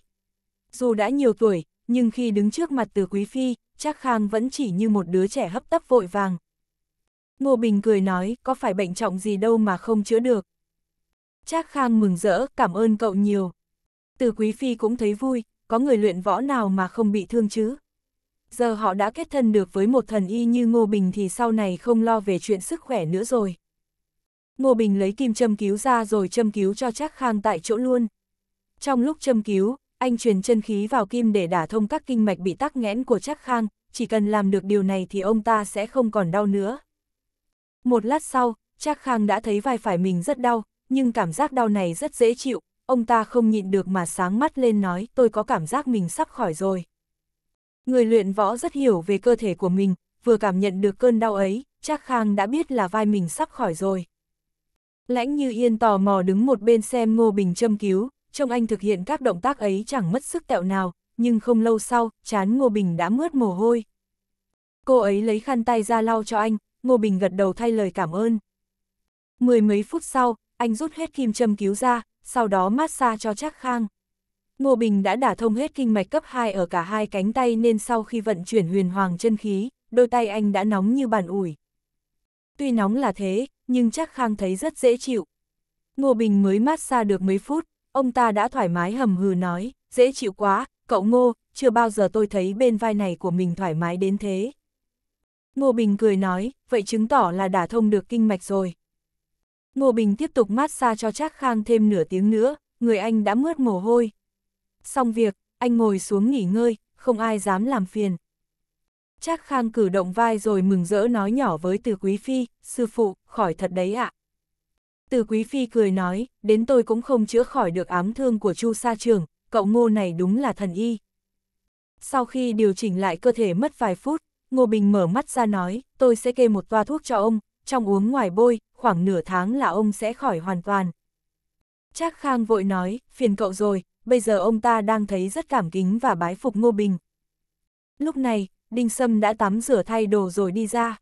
Dù đã nhiều tuổi, nhưng khi đứng trước mặt từ quý phi, Trác Khang vẫn chỉ như một đứa trẻ hấp tấp vội vàng. Ngô Bình cười nói, có phải bệnh trọng gì đâu mà không chữa được. Trác Khang mừng rỡ, cảm ơn cậu nhiều. Từ quý phi cũng thấy vui, có người luyện võ nào mà không bị thương chứ giờ họ đã kết thân được với một thần y như Ngô Bình thì sau này không lo về chuyện sức khỏe nữa rồi. Ngô Bình lấy kim châm cứu ra rồi châm cứu cho Trác Khang tại chỗ luôn. Trong lúc châm cứu, anh truyền chân khí vào kim để đả thông các kinh mạch bị tắc nghẽn của Trác Khang, chỉ cần làm được điều này thì ông ta sẽ không còn đau nữa. Một lát sau, Trác Khang đã thấy vai phải mình rất đau, nhưng cảm giác đau này rất dễ chịu, ông ta không nhịn được mà sáng mắt lên nói tôi có cảm giác mình sắp khỏi rồi. Người luyện võ rất hiểu về cơ thể của mình, vừa cảm nhận được cơn đau ấy, chắc Khang đã biết là vai mình sắp khỏi rồi. Lãnh như yên tò mò đứng một bên xem Ngô Bình châm cứu, trông anh thực hiện các động tác ấy chẳng mất sức tẹo nào, nhưng không lâu sau, chán Ngô Bình đã mướt mồ hôi. Cô ấy lấy khăn tay ra lau cho anh, Ngô Bình gật đầu thay lời cảm ơn. Mười mấy phút sau, anh rút hết kim châm cứu ra, sau đó mát xa cho Trác Khang. Ngô Bình đã đả thông hết kinh mạch cấp 2 ở cả hai cánh tay nên sau khi vận chuyển huyền hoàng chân khí, đôi tay anh đã nóng như bàn ủi. Tuy nóng là thế, nhưng chắc Khang thấy rất dễ chịu. Ngô Bình mới mát xa được mấy phút, ông ta đã thoải mái hầm hừ nói, dễ chịu quá, cậu Ngô, chưa bao giờ tôi thấy bên vai này của mình thoải mái đến thế. Ngô Bình cười nói, vậy chứng tỏ là đả thông được kinh mạch rồi. Ngô Bình tiếp tục mát xa cho Trác Khang thêm nửa tiếng nữa, người anh đã mướt mồ hôi, xong việc, anh ngồi xuống nghỉ ngơi, không ai dám làm phiền. Trác Khang cử động vai rồi mừng rỡ nói nhỏ với Từ Quý Phi, sư phụ, khỏi thật đấy ạ. À. Từ Quý Phi cười nói, đến tôi cũng không chữa khỏi được ám thương của Chu Sa Trường, cậu ngô này đúng là thần y. Sau khi điều chỉnh lại cơ thể mất vài phút, Ngô Bình mở mắt ra nói, tôi sẽ kê một toa thuốc cho ông, trong uống ngoài bôi, khoảng nửa tháng là ông sẽ khỏi hoàn toàn. Trác Khang vội nói, phiền cậu rồi, bây giờ ông ta đang thấy rất cảm kính và bái phục Ngô Bình. Lúc này, Đinh Sâm đã tắm rửa thay đồ rồi đi ra.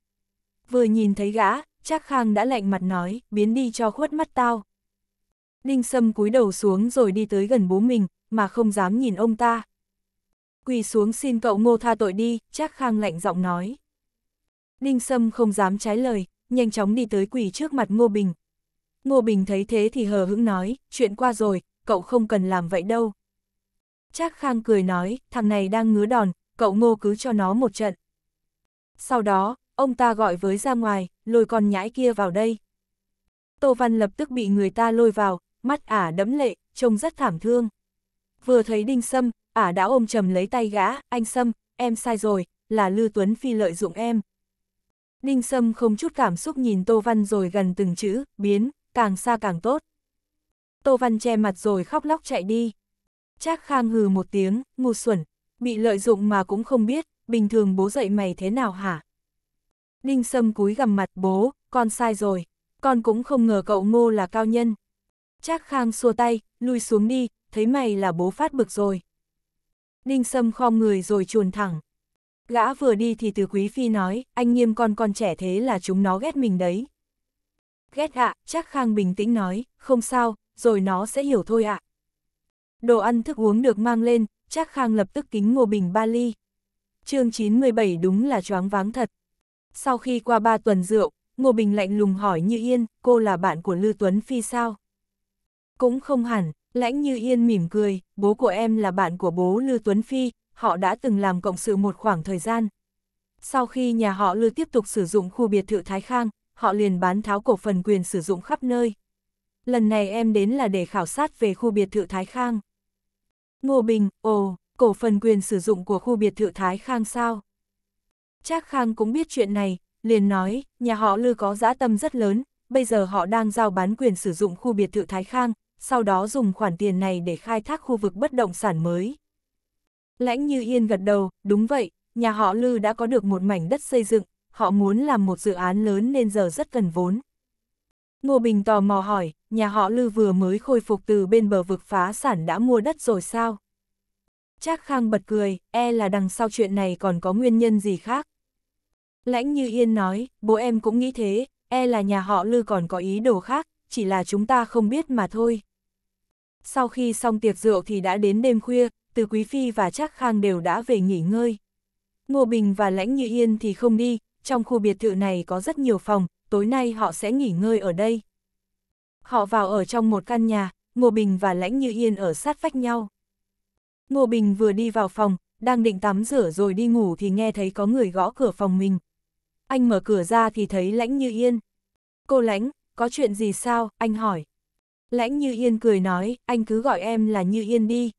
Vừa nhìn thấy gã, Trác Khang đã lạnh mặt nói, biến đi cho khuất mắt tao. Đinh Sâm cúi đầu xuống rồi đi tới gần bố mình, mà không dám nhìn ông ta. Quỳ xuống xin cậu ngô tha tội đi, Trác Khang lạnh giọng nói. Đinh Sâm không dám trái lời, nhanh chóng đi tới quỳ trước mặt Ngô Bình. Ngô Bình thấy thế thì hờ hững nói, chuyện qua rồi, cậu không cần làm vậy đâu. Trác Khang cười nói, thằng này đang ngứa đòn, cậu ngô cứ cho nó một trận. Sau đó, ông ta gọi với ra ngoài, lôi con nhãi kia vào đây. Tô Văn lập tức bị người ta lôi vào, mắt ả đẫm lệ, trông rất thảm thương. Vừa thấy Đinh Sâm, ả đã ôm chầm lấy tay gã, anh Sâm, em sai rồi, là Lư Tuấn Phi lợi dụng em. Đinh Sâm không chút cảm xúc nhìn Tô Văn rồi gần từng chữ, biến, càng xa càng tốt. Tô Văn che mặt rồi khóc lóc chạy đi. Trác Khang hừ một tiếng, ngu xuẩn, bị lợi dụng mà cũng không biết, bình thường bố dạy mày thế nào hả? Đinh Sâm cúi gằm mặt bố, con sai rồi, con cũng không ngờ cậu ngô là cao nhân. Trác Khang xua tay, lui xuống đi, thấy mày là bố phát bực rồi. Đinh Sâm khom người rồi chuồn thẳng. Gã vừa đi thì từ Quý Phi nói, anh nghiêm con con trẻ thế là chúng nó ghét mình đấy. Ghét ạ, à, Trác Khang bình tĩnh nói, không sao, rồi nó sẽ hiểu thôi ạ. À. Đồ ăn thức uống được mang lên, Trác Khang lập tức kính Ngô Bình ba ly. Chương 97 đúng là choáng váng thật. Sau khi qua ba tuần rượu, Ngô Bình lạnh lùng hỏi Như Yên, cô là bạn của Lư Tuấn Phi sao? Cũng không hẳn, lãnh Như Yên mỉm cười, bố của em là bạn của bố Lư Tuấn Phi, họ đã từng làm cộng sự một khoảng thời gian. Sau khi nhà họ Lư tiếp tục sử dụng khu biệt thự Thái Khang, họ liền bán tháo cổ phần quyền sử dụng khắp nơi lần này em đến là để khảo sát về khu biệt thự Thái Khang. Ngô Bình, ồ, cổ phần quyền sử dụng của khu biệt thự Thái Khang sao? Trác Khang cũng biết chuyện này, liền nói, nhà họ Lư có dã tâm rất lớn, bây giờ họ đang giao bán quyền sử dụng khu biệt thự Thái Khang, sau đó dùng khoản tiền này để khai thác khu vực bất động sản mới. Lãnh Như Yên gật đầu, đúng vậy, nhà họ Lư đã có được một mảnh đất xây dựng, họ muốn làm một dự án lớn nên giờ rất cần vốn. Ngô Bình tò mò hỏi, nhà họ Lư vừa mới khôi phục từ bên bờ vực phá sản đã mua đất rồi sao? Trác Khang bật cười, e là đằng sau chuyện này còn có nguyên nhân gì khác. Lãnh Như Yên nói, bố em cũng nghĩ thế, e là nhà họ Lư còn có ý đồ khác, chỉ là chúng ta không biết mà thôi. Sau khi xong tiệc rượu thì đã đến đêm khuya, từ Quý Phi và Trác Khang đều đã về nghỉ ngơi. Ngô Bình và Lãnh Như Yên thì không đi, trong khu biệt thự này có rất nhiều phòng, tối nay họ sẽ nghỉ ngơi ở đây. Họ vào ở trong một căn nhà, Ngô Bình và Lãnh Như Yên ở sát vách nhau. Ngô Bình vừa đi vào phòng, đang định tắm rửa rồi đi ngủ thì nghe thấy có người gõ cửa phòng mình. Anh mở cửa ra thì thấy Lãnh Như Yên. Cô Lãnh, có chuyện gì sao, anh hỏi. Lãnh Như Yên cười nói, anh cứ gọi em là Như Yên đi.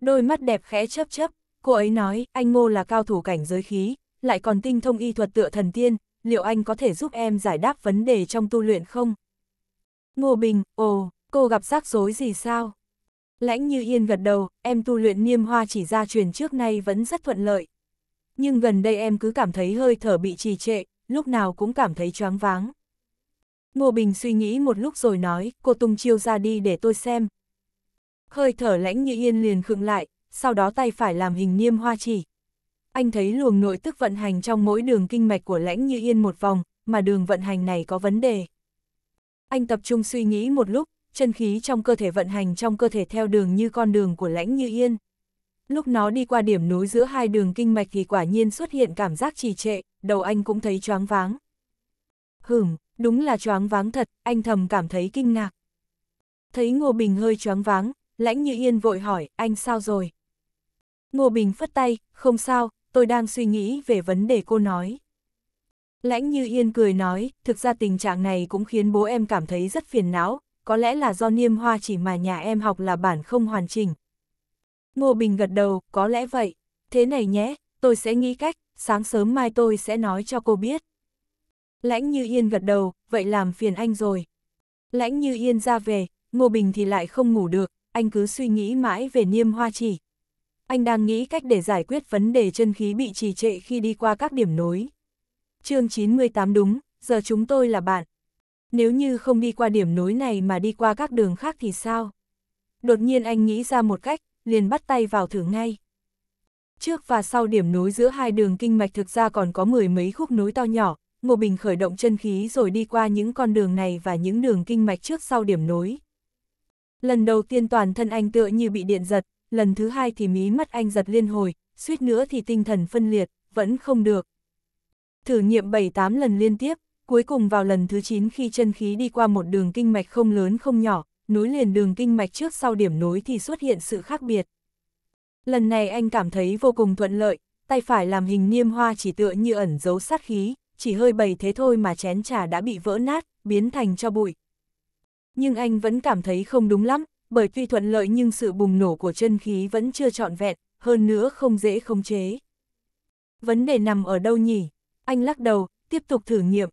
Đôi mắt đẹp khẽ chấp chấp, cô ấy nói, anh Ngô là cao thủ cảnh giới khí, lại còn tinh thông y thuật tựa thần tiên, liệu anh có thể giúp em giải đáp vấn đề trong tu luyện không? Ngô Bình, ồ, cô gặp rắc rối gì sao? Lãnh như yên gật đầu, em tu luyện niêm hoa chỉ ra truyền trước nay vẫn rất thuận lợi. Nhưng gần đây em cứ cảm thấy hơi thở bị trì trệ, lúc nào cũng cảm thấy choáng váng. Ngô Bình suy nghĩ một lúc rồi nói, cô tung chiêu ra đi để tôi xem. Hơi thở lãnh như yên liền khựng lại, sau đó tay phải làm hình niêm hoa chỉ anh thấy luồng nội tức vận hành trong mỗi đường kinh mạch của lãnh như yên một vòng, mà đường vận hành này có vấn đề. Anh tập trung suy nghĩ một lúc, chân khí trong cơ thể vận hành trong cơ thể theo đường như con đường của lãnh như yên. Lúc nó đi qua điểm nối giữa hai đường kinh mạch thì quả nhiên xuất hiện cảm giác trì trệ, đầu anh cũng thấy choáng váng. Hửm, đúng là choáng váng thật, anh thầm cảm thấy kinh ngạc. Thấy Ngô Bình hơi choáng váng, lãnh như yên vội hỏi, anh sao rồi? Ngô Bình phất tay, không sao, tôi đang suy nghĩ về vấn đề cô nói. Lãnh như yên cười nói, thực ra tình trạng này cũng khiến bố em cảm thấy rất phiền não, có lẽ là do niêm hoa chỉ mà nhà em học là bản không hoàn chỉnh. Ngô Bình gật đầu, có lẽ vậy, thế này nhé, tôi sẽ nghĩ cách, sáng sớm mai tôi sẽ nói cho cô biết. Lãnh như yên gật đầu, vậy làm phiền anh rồi. Lãnh như yên ra về, Ngô Bình thì lại không ngủ được, anh cứ suy nghĩ mãi về niêm hoa chỉ, anh đang nghĩ cách để giải quyết vấn đề chân khí bị trì trệ khi đi qua các điểm nối. chương 98 đúng, giờ chúng tôi là bạn. Nếu như không đi qua điểm nối này mà đi qua các đường khác thì sao? Đột nhiên anh nghĩ ra một cách, liền bắt tay vào thử ngay. Trước và sau điểm nối giữa hai đường kinh mạch thực ra còn có mười mấy khúc nối to nhỏ, Ngô Bình khởi động chân khí rồi đi qua những con đường này và những đường kinh mạch trước sau điểm nối. Lần đầu tiên toàn thân anh tựa như bị điện giật, lần thứ hai thì mí mắt anh giật liên hồi, suýt nữa thì tinh thần phân liệt, vẫn không được. Thử nghiệm 7-8 lần liên tiếp, cuối cùng vào lần thứ 9 khi chân khí đi qua một đường kinh mạch không lớn không nhỏ, nối liền đường kinh mạch trước sau điểm nối thì xuất hiện sự khác biệt. Lần này anh cảm thấy vô cùng thuận lợi, tay phải làm hình niêm hoa chỉ tựa như ẩn giấu sát khí, chỉ hơi bầy thế thôi mà chén trà đã bị vỡ nát, biến thành cho bụi. Nhưng anh vẫn cảm thấy không đúng lắm, bởi tuy thuận lợi nhưng sự bùng nổ của chân khí vẫn chưa trọn vẹn, hơn nữa không dễ khống chế. Vấn đề nằm ở đâu nhỉ? Anh lắc đầu, tiếp tục thử nghiệm.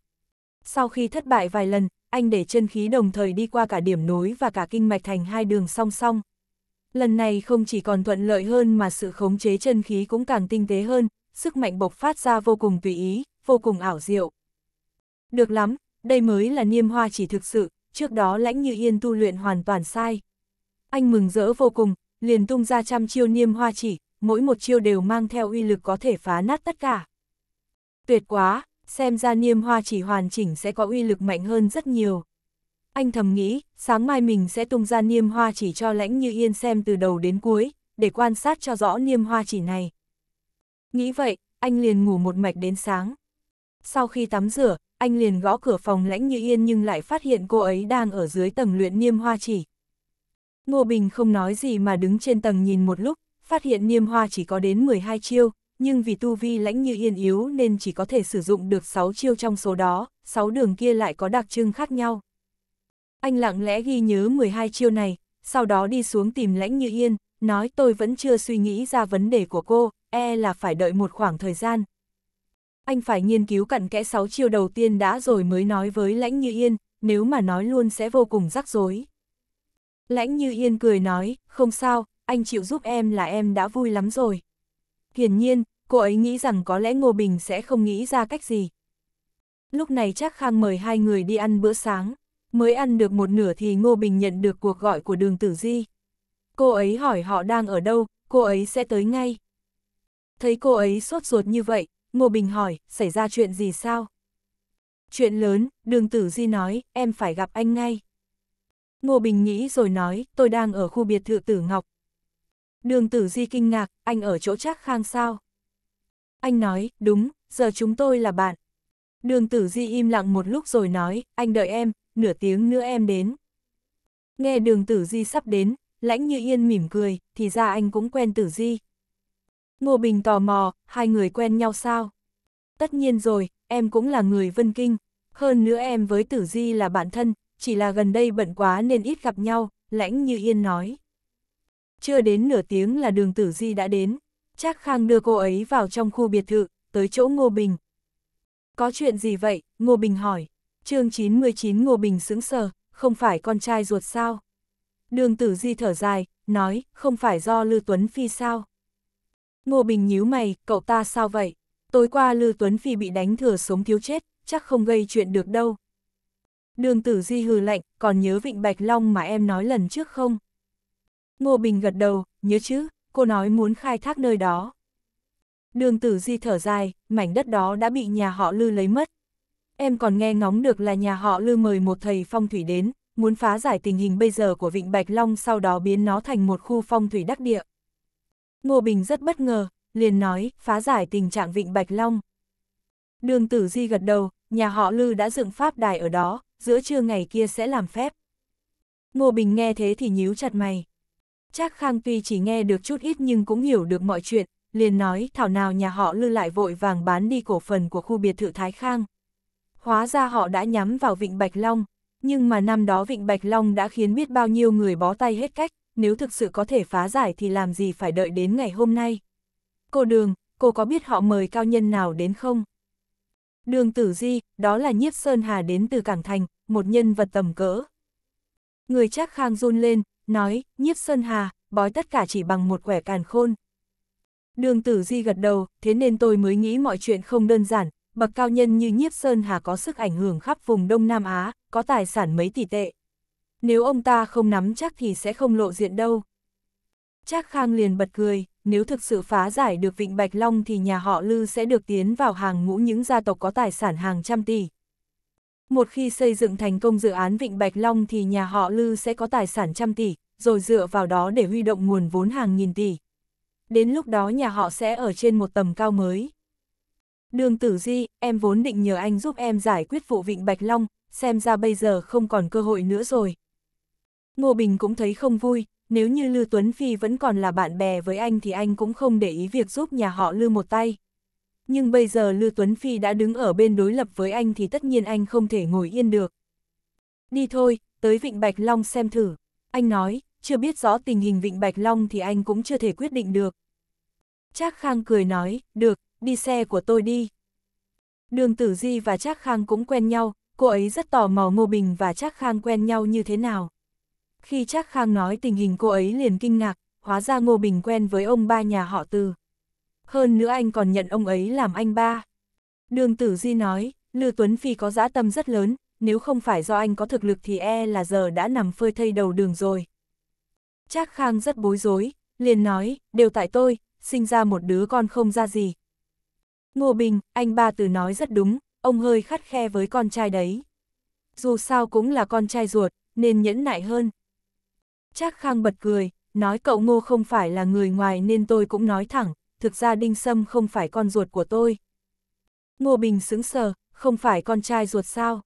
Sau khi thất bại vài lần, anh để chân khí đồng thời đi qua cả điểm nối và cả kinh mạch thành hai đường song song. Lần này không chỉ còn thuận lợi hơn mà sự khống chế chân khí cũng càng tinh tế hơn, sức mạnh bộc phát ra vô cùng tùy ý, vô cùng ảo diệu. Được lắm, đây mới là niêm hoa chỉ thực sự, trước đó lãnh như yên tu luyện hoàn toàn sai. Anh mừng rỡ vô cùng, liền tung ra trăm chiêu niêm hoa chỉ, mỗi một chiêu đều mang theo uy lực có thể phá nát tất cả. Tuyệt quá, xem ra niêm hoa chỉ hoàn chỉnh sẽ có uy lực mạnh hơn rất nhiều. Anh thầm nghĩ, sáng mai mình sẽ tung ra niêm hoa chỉ cho lãnh như yên xem từ đầu đến cuối, để quan sát cho rõ niêm hoa chỉ này. Nghĩ vậy, anh liền ngủ một mạch đến sáng. Sau khi tắm rửa, anh liền gõ cửa phòng lãnh như yên nhưng lại phát hiện cô ấy đang ở dưới tầng luyện niêm hoa chỉ. Ngô Bình không nói gì mà đứng trên tầng nhìn một lúc, phát hiện niêm hoa chỉ có đến 12 chiêu, nhưng vì tu vi lãnh như yên yếu nên chỉ có thể sử dụng được 6 chiêu trong số đó, 6 đường kia lại có đặc trưng khác nhau. Anh lặng lẽ ghi nhớ 12 chiêu này, sau đó đi xuống tìm lãnh như yên, nói tôi vẫn chưa suy nghĩ ra vấn đề của cô, e là phải đợi một khoảng thời gian. Anh phải nghiên cứu cặn kẽ 6 chiêu đầu tiên đã rồi mới nói với lãnh như yên, nếu mà nói luôn sẽ vô cùng rắc rối. Lãnh như yên cười nói, không sao, anh chịu giúp em là em đã vui lắm rồi. Hiển nhiên, cô ấy nghĩ rằng có lẽ Ngô Bình sẽ không nghĩ ra cách gì. Lúc này chắc Khang mời hai người đi ăn bữa sáng, mới ăn được một nửa thì Ngô Bình nhận được cuộc gọi của đường tử di. Cô ấy hỏi họ đang ở đâu, cô ấy sẽ tới ngay. Thấy cô ấy sốt ruột như vậy, Ngô Bình hỏi, xảy ra chuyện gì sao? Chuyện lớn, đường tử di nói, em phải gặp anh ngay. Ngô Bình nghĩ rồi nói, tôi đang ở khu biệt thự Tử Ngọc. Đường Tử Di kinh ngạc, anh ở chỗ Trác Khang sao? Anh nói, đúng, giờ chúng tôi là bạn. Đường Tử Di im lặng một lúc rồi nói, anh đợi em, nửa tiếng nữa em đến. Nghe đường Tử Di sắp đến, lãnh như yên mỉm cười, thì ra anh cũng quen Tử Di. Ngô Bình tò mò, hai người quen nhau sao? Tất nhiên rồi, em cũng là người Vân Kinh, hơn nữa em với Tử Di là bạn thân, chỉ là gần đây bận quá nên ít gặp nhau, lãnh như yên nói. Chưa đến nửa tiếng là đường tử di đã đến, chắc Khang đưa cô ấy vào trong khu biệt thự, tới chỗ Ngô Bình. Có chuyện gì vậy? Ngô Bình hỏi. chương 99 Ngô Bình sững sờ, không phải con trai ruột sao? Đường tử di thở dài, nói, không phải do Lư Tuấn Phi sao? Ngô Bình nhíu mày, cậu ta sao vậy? Tối qua Lư Tuấn Phi bị đánh thừa sống thiếu chết, chắc không gây chuyện được đâu. Đường tử di hừ lạnh, còn nhớ vịnh Bạch Long mà em nói lần trước không? Ngô Bình gật đầu, nhớ chứ, cô nói muốn khai thác nơi đó. Đường tử di thở dài, mảnh đất đó đã bị nhà họ Lư lấy mất. Em còn nghe ngóng được là nhà họ Lư mời một thầy phong thủy đến, muốn phá giải tình hình bây giờ của Vịnh Bạch Long sau đó biến nó thành một khu phong thủy đắc địa. Ngô Bình rất bất ngờ, liền nói, phá giải tình trạng Vịnh Bạch Long. Đường Tử Di gật đầu, nhà họ Lư đã dựng pháp đài ở đó, giữa trưa ngày kia sẽ làm phép. Ngô Bình nghe thế thì nhíu chặt mày. Trác Khang tuy chỉ nghe được chút ít nhưng cũng hiểu được mọi chuyện, liền nói thảo nào nhà họ lư lại vội vàng bán đi cổ phần của khu biệt thự Thái Khang. Hóa ra họ đã nhắm vào Vịnh Bạch Long, nhưng mà năm đó Vịnh Bạch Long đã khiến biết bao nhiêu người bó tay hết cách, nếu thực sự có thể phá giải thì làm gì phải đợi đến ngày hôm nay. Cô Đường, cô có biết họ mời cao nhân nào đến không? Đường Tử Di, đó là nhiếp Sơn Hà đến từ Cảng Thành, một nhân vật tầm cỡ. Người chắc khang run lên, nói, nhiếp Sơn Hà, bói tất cả chỉ bằng một quẻ càn khôn. Đường Tử Di gật đầu, thế nên tôi mới nghĩ mọi chuyện không đơn giản, bậc cao nhân như nhiếp Sơn Hà có sức ảnh hưởng khắp vùng Đông Nam Á, có tài sản mấy tỷ tệ. Nếu ông ta không nắm chắc thì sẽ không lộ diện đâu. Chắc khang liền bật cười nếu thực sự phá giải được Vịnh Bạch Long thì nhà họ Lư sẽ được tiến vào hàng ngũ những gia tộc có tài sản hàng trăm tỷ. Một khi xây dựng thành công dự án Vịnh Bạch Long thì nhà họ Lư sẽ có tài sản trăm tỷ, rồi dựa vào đó để huy động nguồn vốn hàng nghìn tỷ. Đến lúc đó nhà họ sẽ ở trên một tầm cao mới. Đường Tử Di, em vốn định nhờ anh giúp em giải quyết vụ Vịnh Bạch Long, xem ra bây giờ không còn cơ hội nữa rồi. Ngô Bình cũng thấy không vui, nếu như Lưu Tuấn Phi vẫn còn là bạn bè với anh thì anh cũng không để ý việc giúp nhà họ Lưu một tay. Nhưng bây giờ Lưu Tuấn Phi đã đứng ở bên đối lập với anh thì tất nhiên anh không thể ngồi yên được. Đi thôi, tới Vịnh Bạch Long xem thử. Anh nói, chưa biết rõ tình hình Vịnh Bạch Long thì anh cũng chưa thể quyết định được. Trác Khang cười nói, được, đi xe của tôi đi. Đường Tử Di và Trác Khang cũng quen nhau, cô ấy rất tò mò Ngô Bình và Trác Khang quen nhau như thế nào. Khi Trác Khang nói tình hình cô ấy liền kinh ngạc, hóa ra Ngô Bình quen với ông ba nhà họ Từ. Hơn nữa anh còn nhận ông ấy làm anh ba. Đường Tử Di nói, Lư Tuấn Phi có dã tâm rất lớn, nếu không phải do anh có thực lực thì e là giờ đã nằm phơi thây đầu đường rồi. Trác Khang rất bối rối, liền nói, đều tại tôi, sinh ra một đứa con không ra gì. Ngô Bình, anh ba từ nói rất đúng, ông hơi khắt khe với con trai đấy. Dù sao cũng là con trai ruột, nên nhẫn nại hơn, Trác Khang bật cười, nói cậu ngô không phải là người ngoài nên tôi cũng nói thẳng, thực ra Đinh Sâm không phải con ruột của tôi. Ngô Bình sững sờ, không phải con trai ruột sao?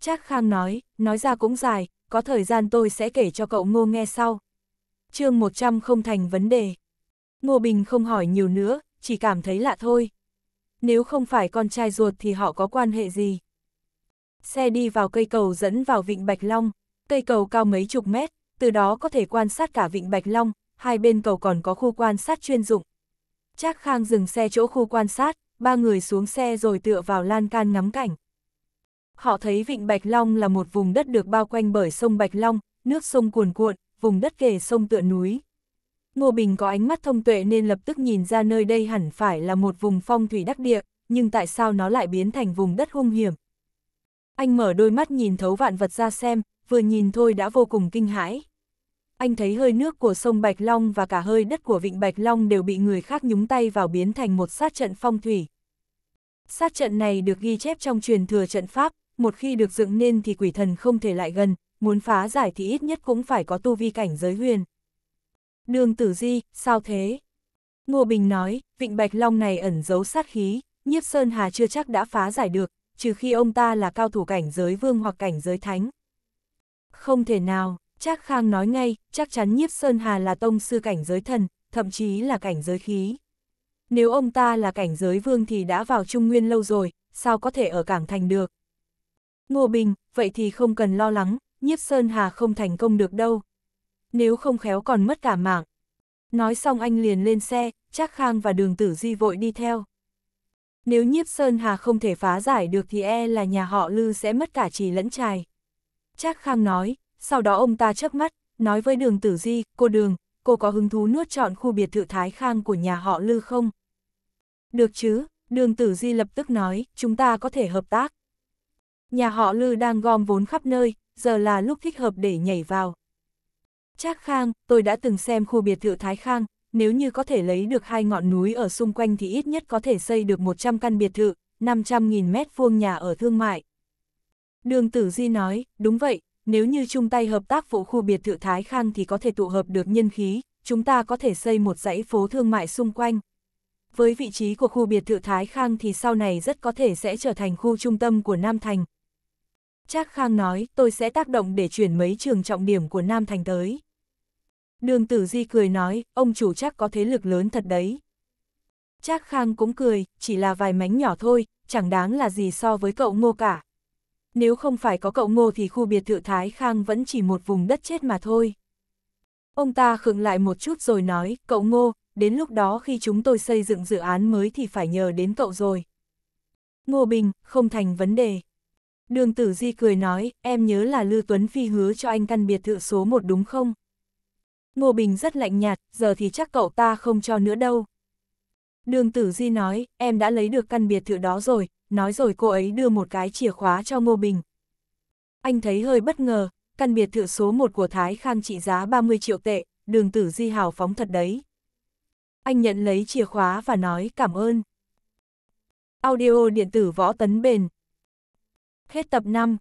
Trác Khang nói, nói ra cũng dài, có thời gian tôi sẽ kể cho cậu ngô nghe sau. chương 100 không thành vấn đề. Ngô Bình không hỏi nhiều nữa, chỉ cảm thấy lạ thôi. Nếu không phải con trai ruột thì họ có quan hệ gì? Xe đi vào cây cầu dẫn vào vịnh Bạch Long, cây cầu cao mấy chục mét, từ đó có thể quan sát cả vịnh Bạch Long, hai bên cầu còn có khu quan sát chuyên dụng. Trác Khang dừng xe chỗ khu quan sát, ba người xuống xe rồi tựa vào lan can ngắm cảnh. Họ thấy vịnh Bạch Long là một vùng đất được bao quanh bởi sông Bạch Long, nước sông cuồn cuộn, vùng đất kề sông tựa núi. Ngô Bình có ánh mắt thông tuệ nên lập tức nhìn ra nơi đây hẳn phải là một vùng phong thủy đắc địa, nhưng tại sao nó lại biến thành vùng đất hung hiểm? Anh mở đôi mắt nhìn thấu vạn vật ra xem, vừa nhìn thôi đã vô cùng kinh hãi anh thấy hơi nước của sông Bạch Long và cả hơi đất của vịnh Bạch Long đều bị người khác nhúng tay vào biến thành một sát trận phong thủy. Sát trận này được ghi chép trong truyền thừa trận Pháp, một khi được dựng nên thì quỷ thần không thể lại gần, muốn phá giải thì ít nhất cũng phải có tu vi cảnh giới huyền. Đường tử di, sao thế? Ngô Bình nói, vịnh Bạch Long này ẩn giấu sát khí, nhiếp Sơn Hà chưa chắc đã phá giải được, trừ khi ông ta là cao thủ cảnh giới vương hoặc cảnh giới thánh. Không thể nào, Trác Khang nói ngay, chắc chắn nhiếp Sơn Hà là tông sư cảnh giới thần, thậm chí là cảnh giới khí. Nếu ông ta là cảnh giới vương thì đã vào Trung Nguyên lâu rồi, sao có thể ở Cảng Thành được? Ngô Bình, vậy thì không cần lo lắng, nhiếp Sơn Hà không thành công được đâu. Nếu không khéo còn mất cả mạng. Nói xong anh liền lên xe, Trác Khang và đường tử di vội đi theo. Nếu nhiếp Sơn Hà không thể phá giải được thì e là nhà họ Lư sẽ mất cả trì lẫn trài. Trác Khang nói, sau đó ông ta chớp mắt, nói với đường tử di, cô đường, cô có hứng thú nuốt trọn khu biệt thự Thái Khang của nhà họ Lư không? Được chứ, đường tử di lập tức nói, chúng ta có thể hợp tác. Nhà họ Lư đang gom vốn khắp nơi, giờ là lúc thích hợp để nhảy vào. Trác Khang, tôi đã từng xem khu biệt thự Thái Khang, nếu như có thể lấy được hai ngọn núi ở xung quanh thì ít nhất có thể xây được 100 căn biệt thự, 500.000 mét vuông nhà ở thương mại. Đường Tử Di nói, đúng vậy, nếu như chung tay hợp tác vụ khu biệt thự Thái Khang thì có thể tụ hợp được nhân khí, chúng ta có thể xây một dãy phố thương mại xung quanh. Với vị trí của khu biệt thự Thái Khang thì sau này rất có thể sẽ trở thành khu trung tâm của Nam Thành. Trác Khang nói, tôi sẽ tác động để chuyển mấy trường trọng điểm của Nam Thành tới. Đường Tử Di cười nói, ông chủ chắc có thế lực lớn thật đấy. Trác Khang cũng cười, chỉ là vài mánh nhỏ thôi, chẳng đáng là gì so với cậu ngô cả nếu không phải có cậu ngô thì khu biệt thự Thái Khang vẫn chỉ một vùng đất chết mà thôi. Ông ta khựng lại một chút rồi nói, cậu ngô, đến lúc đó khi chúng tôi xây dựng dự án mới thì phải nhờ đến cậu rồi. Ngô Bình, không thành vấn đề. Đường tử di cười nói, em nhớ là Lưu Tuấn Phi hứa cho anh căn biệt thự số 1 đúng không? Ngô Bình rất lạnh nhạt, giờ thì chắc cậu ta không cho nữa đâu. Đường tử di nói, em đã lấy được căn biệt thự đó rồi, nói rồi cô ấy đưa một cái chìa khóa cho Ngô Bình. Anh thấy hơi bất ngờ, căn biệt thự số 1 của Thái Khang trị giá 30 triệu tệ, đường tử di hào phóng thật đấy. Anh nhận lấy chìa khóa và nói cảm ơn. Audio điện tử võ tấn bền. Hết tập 5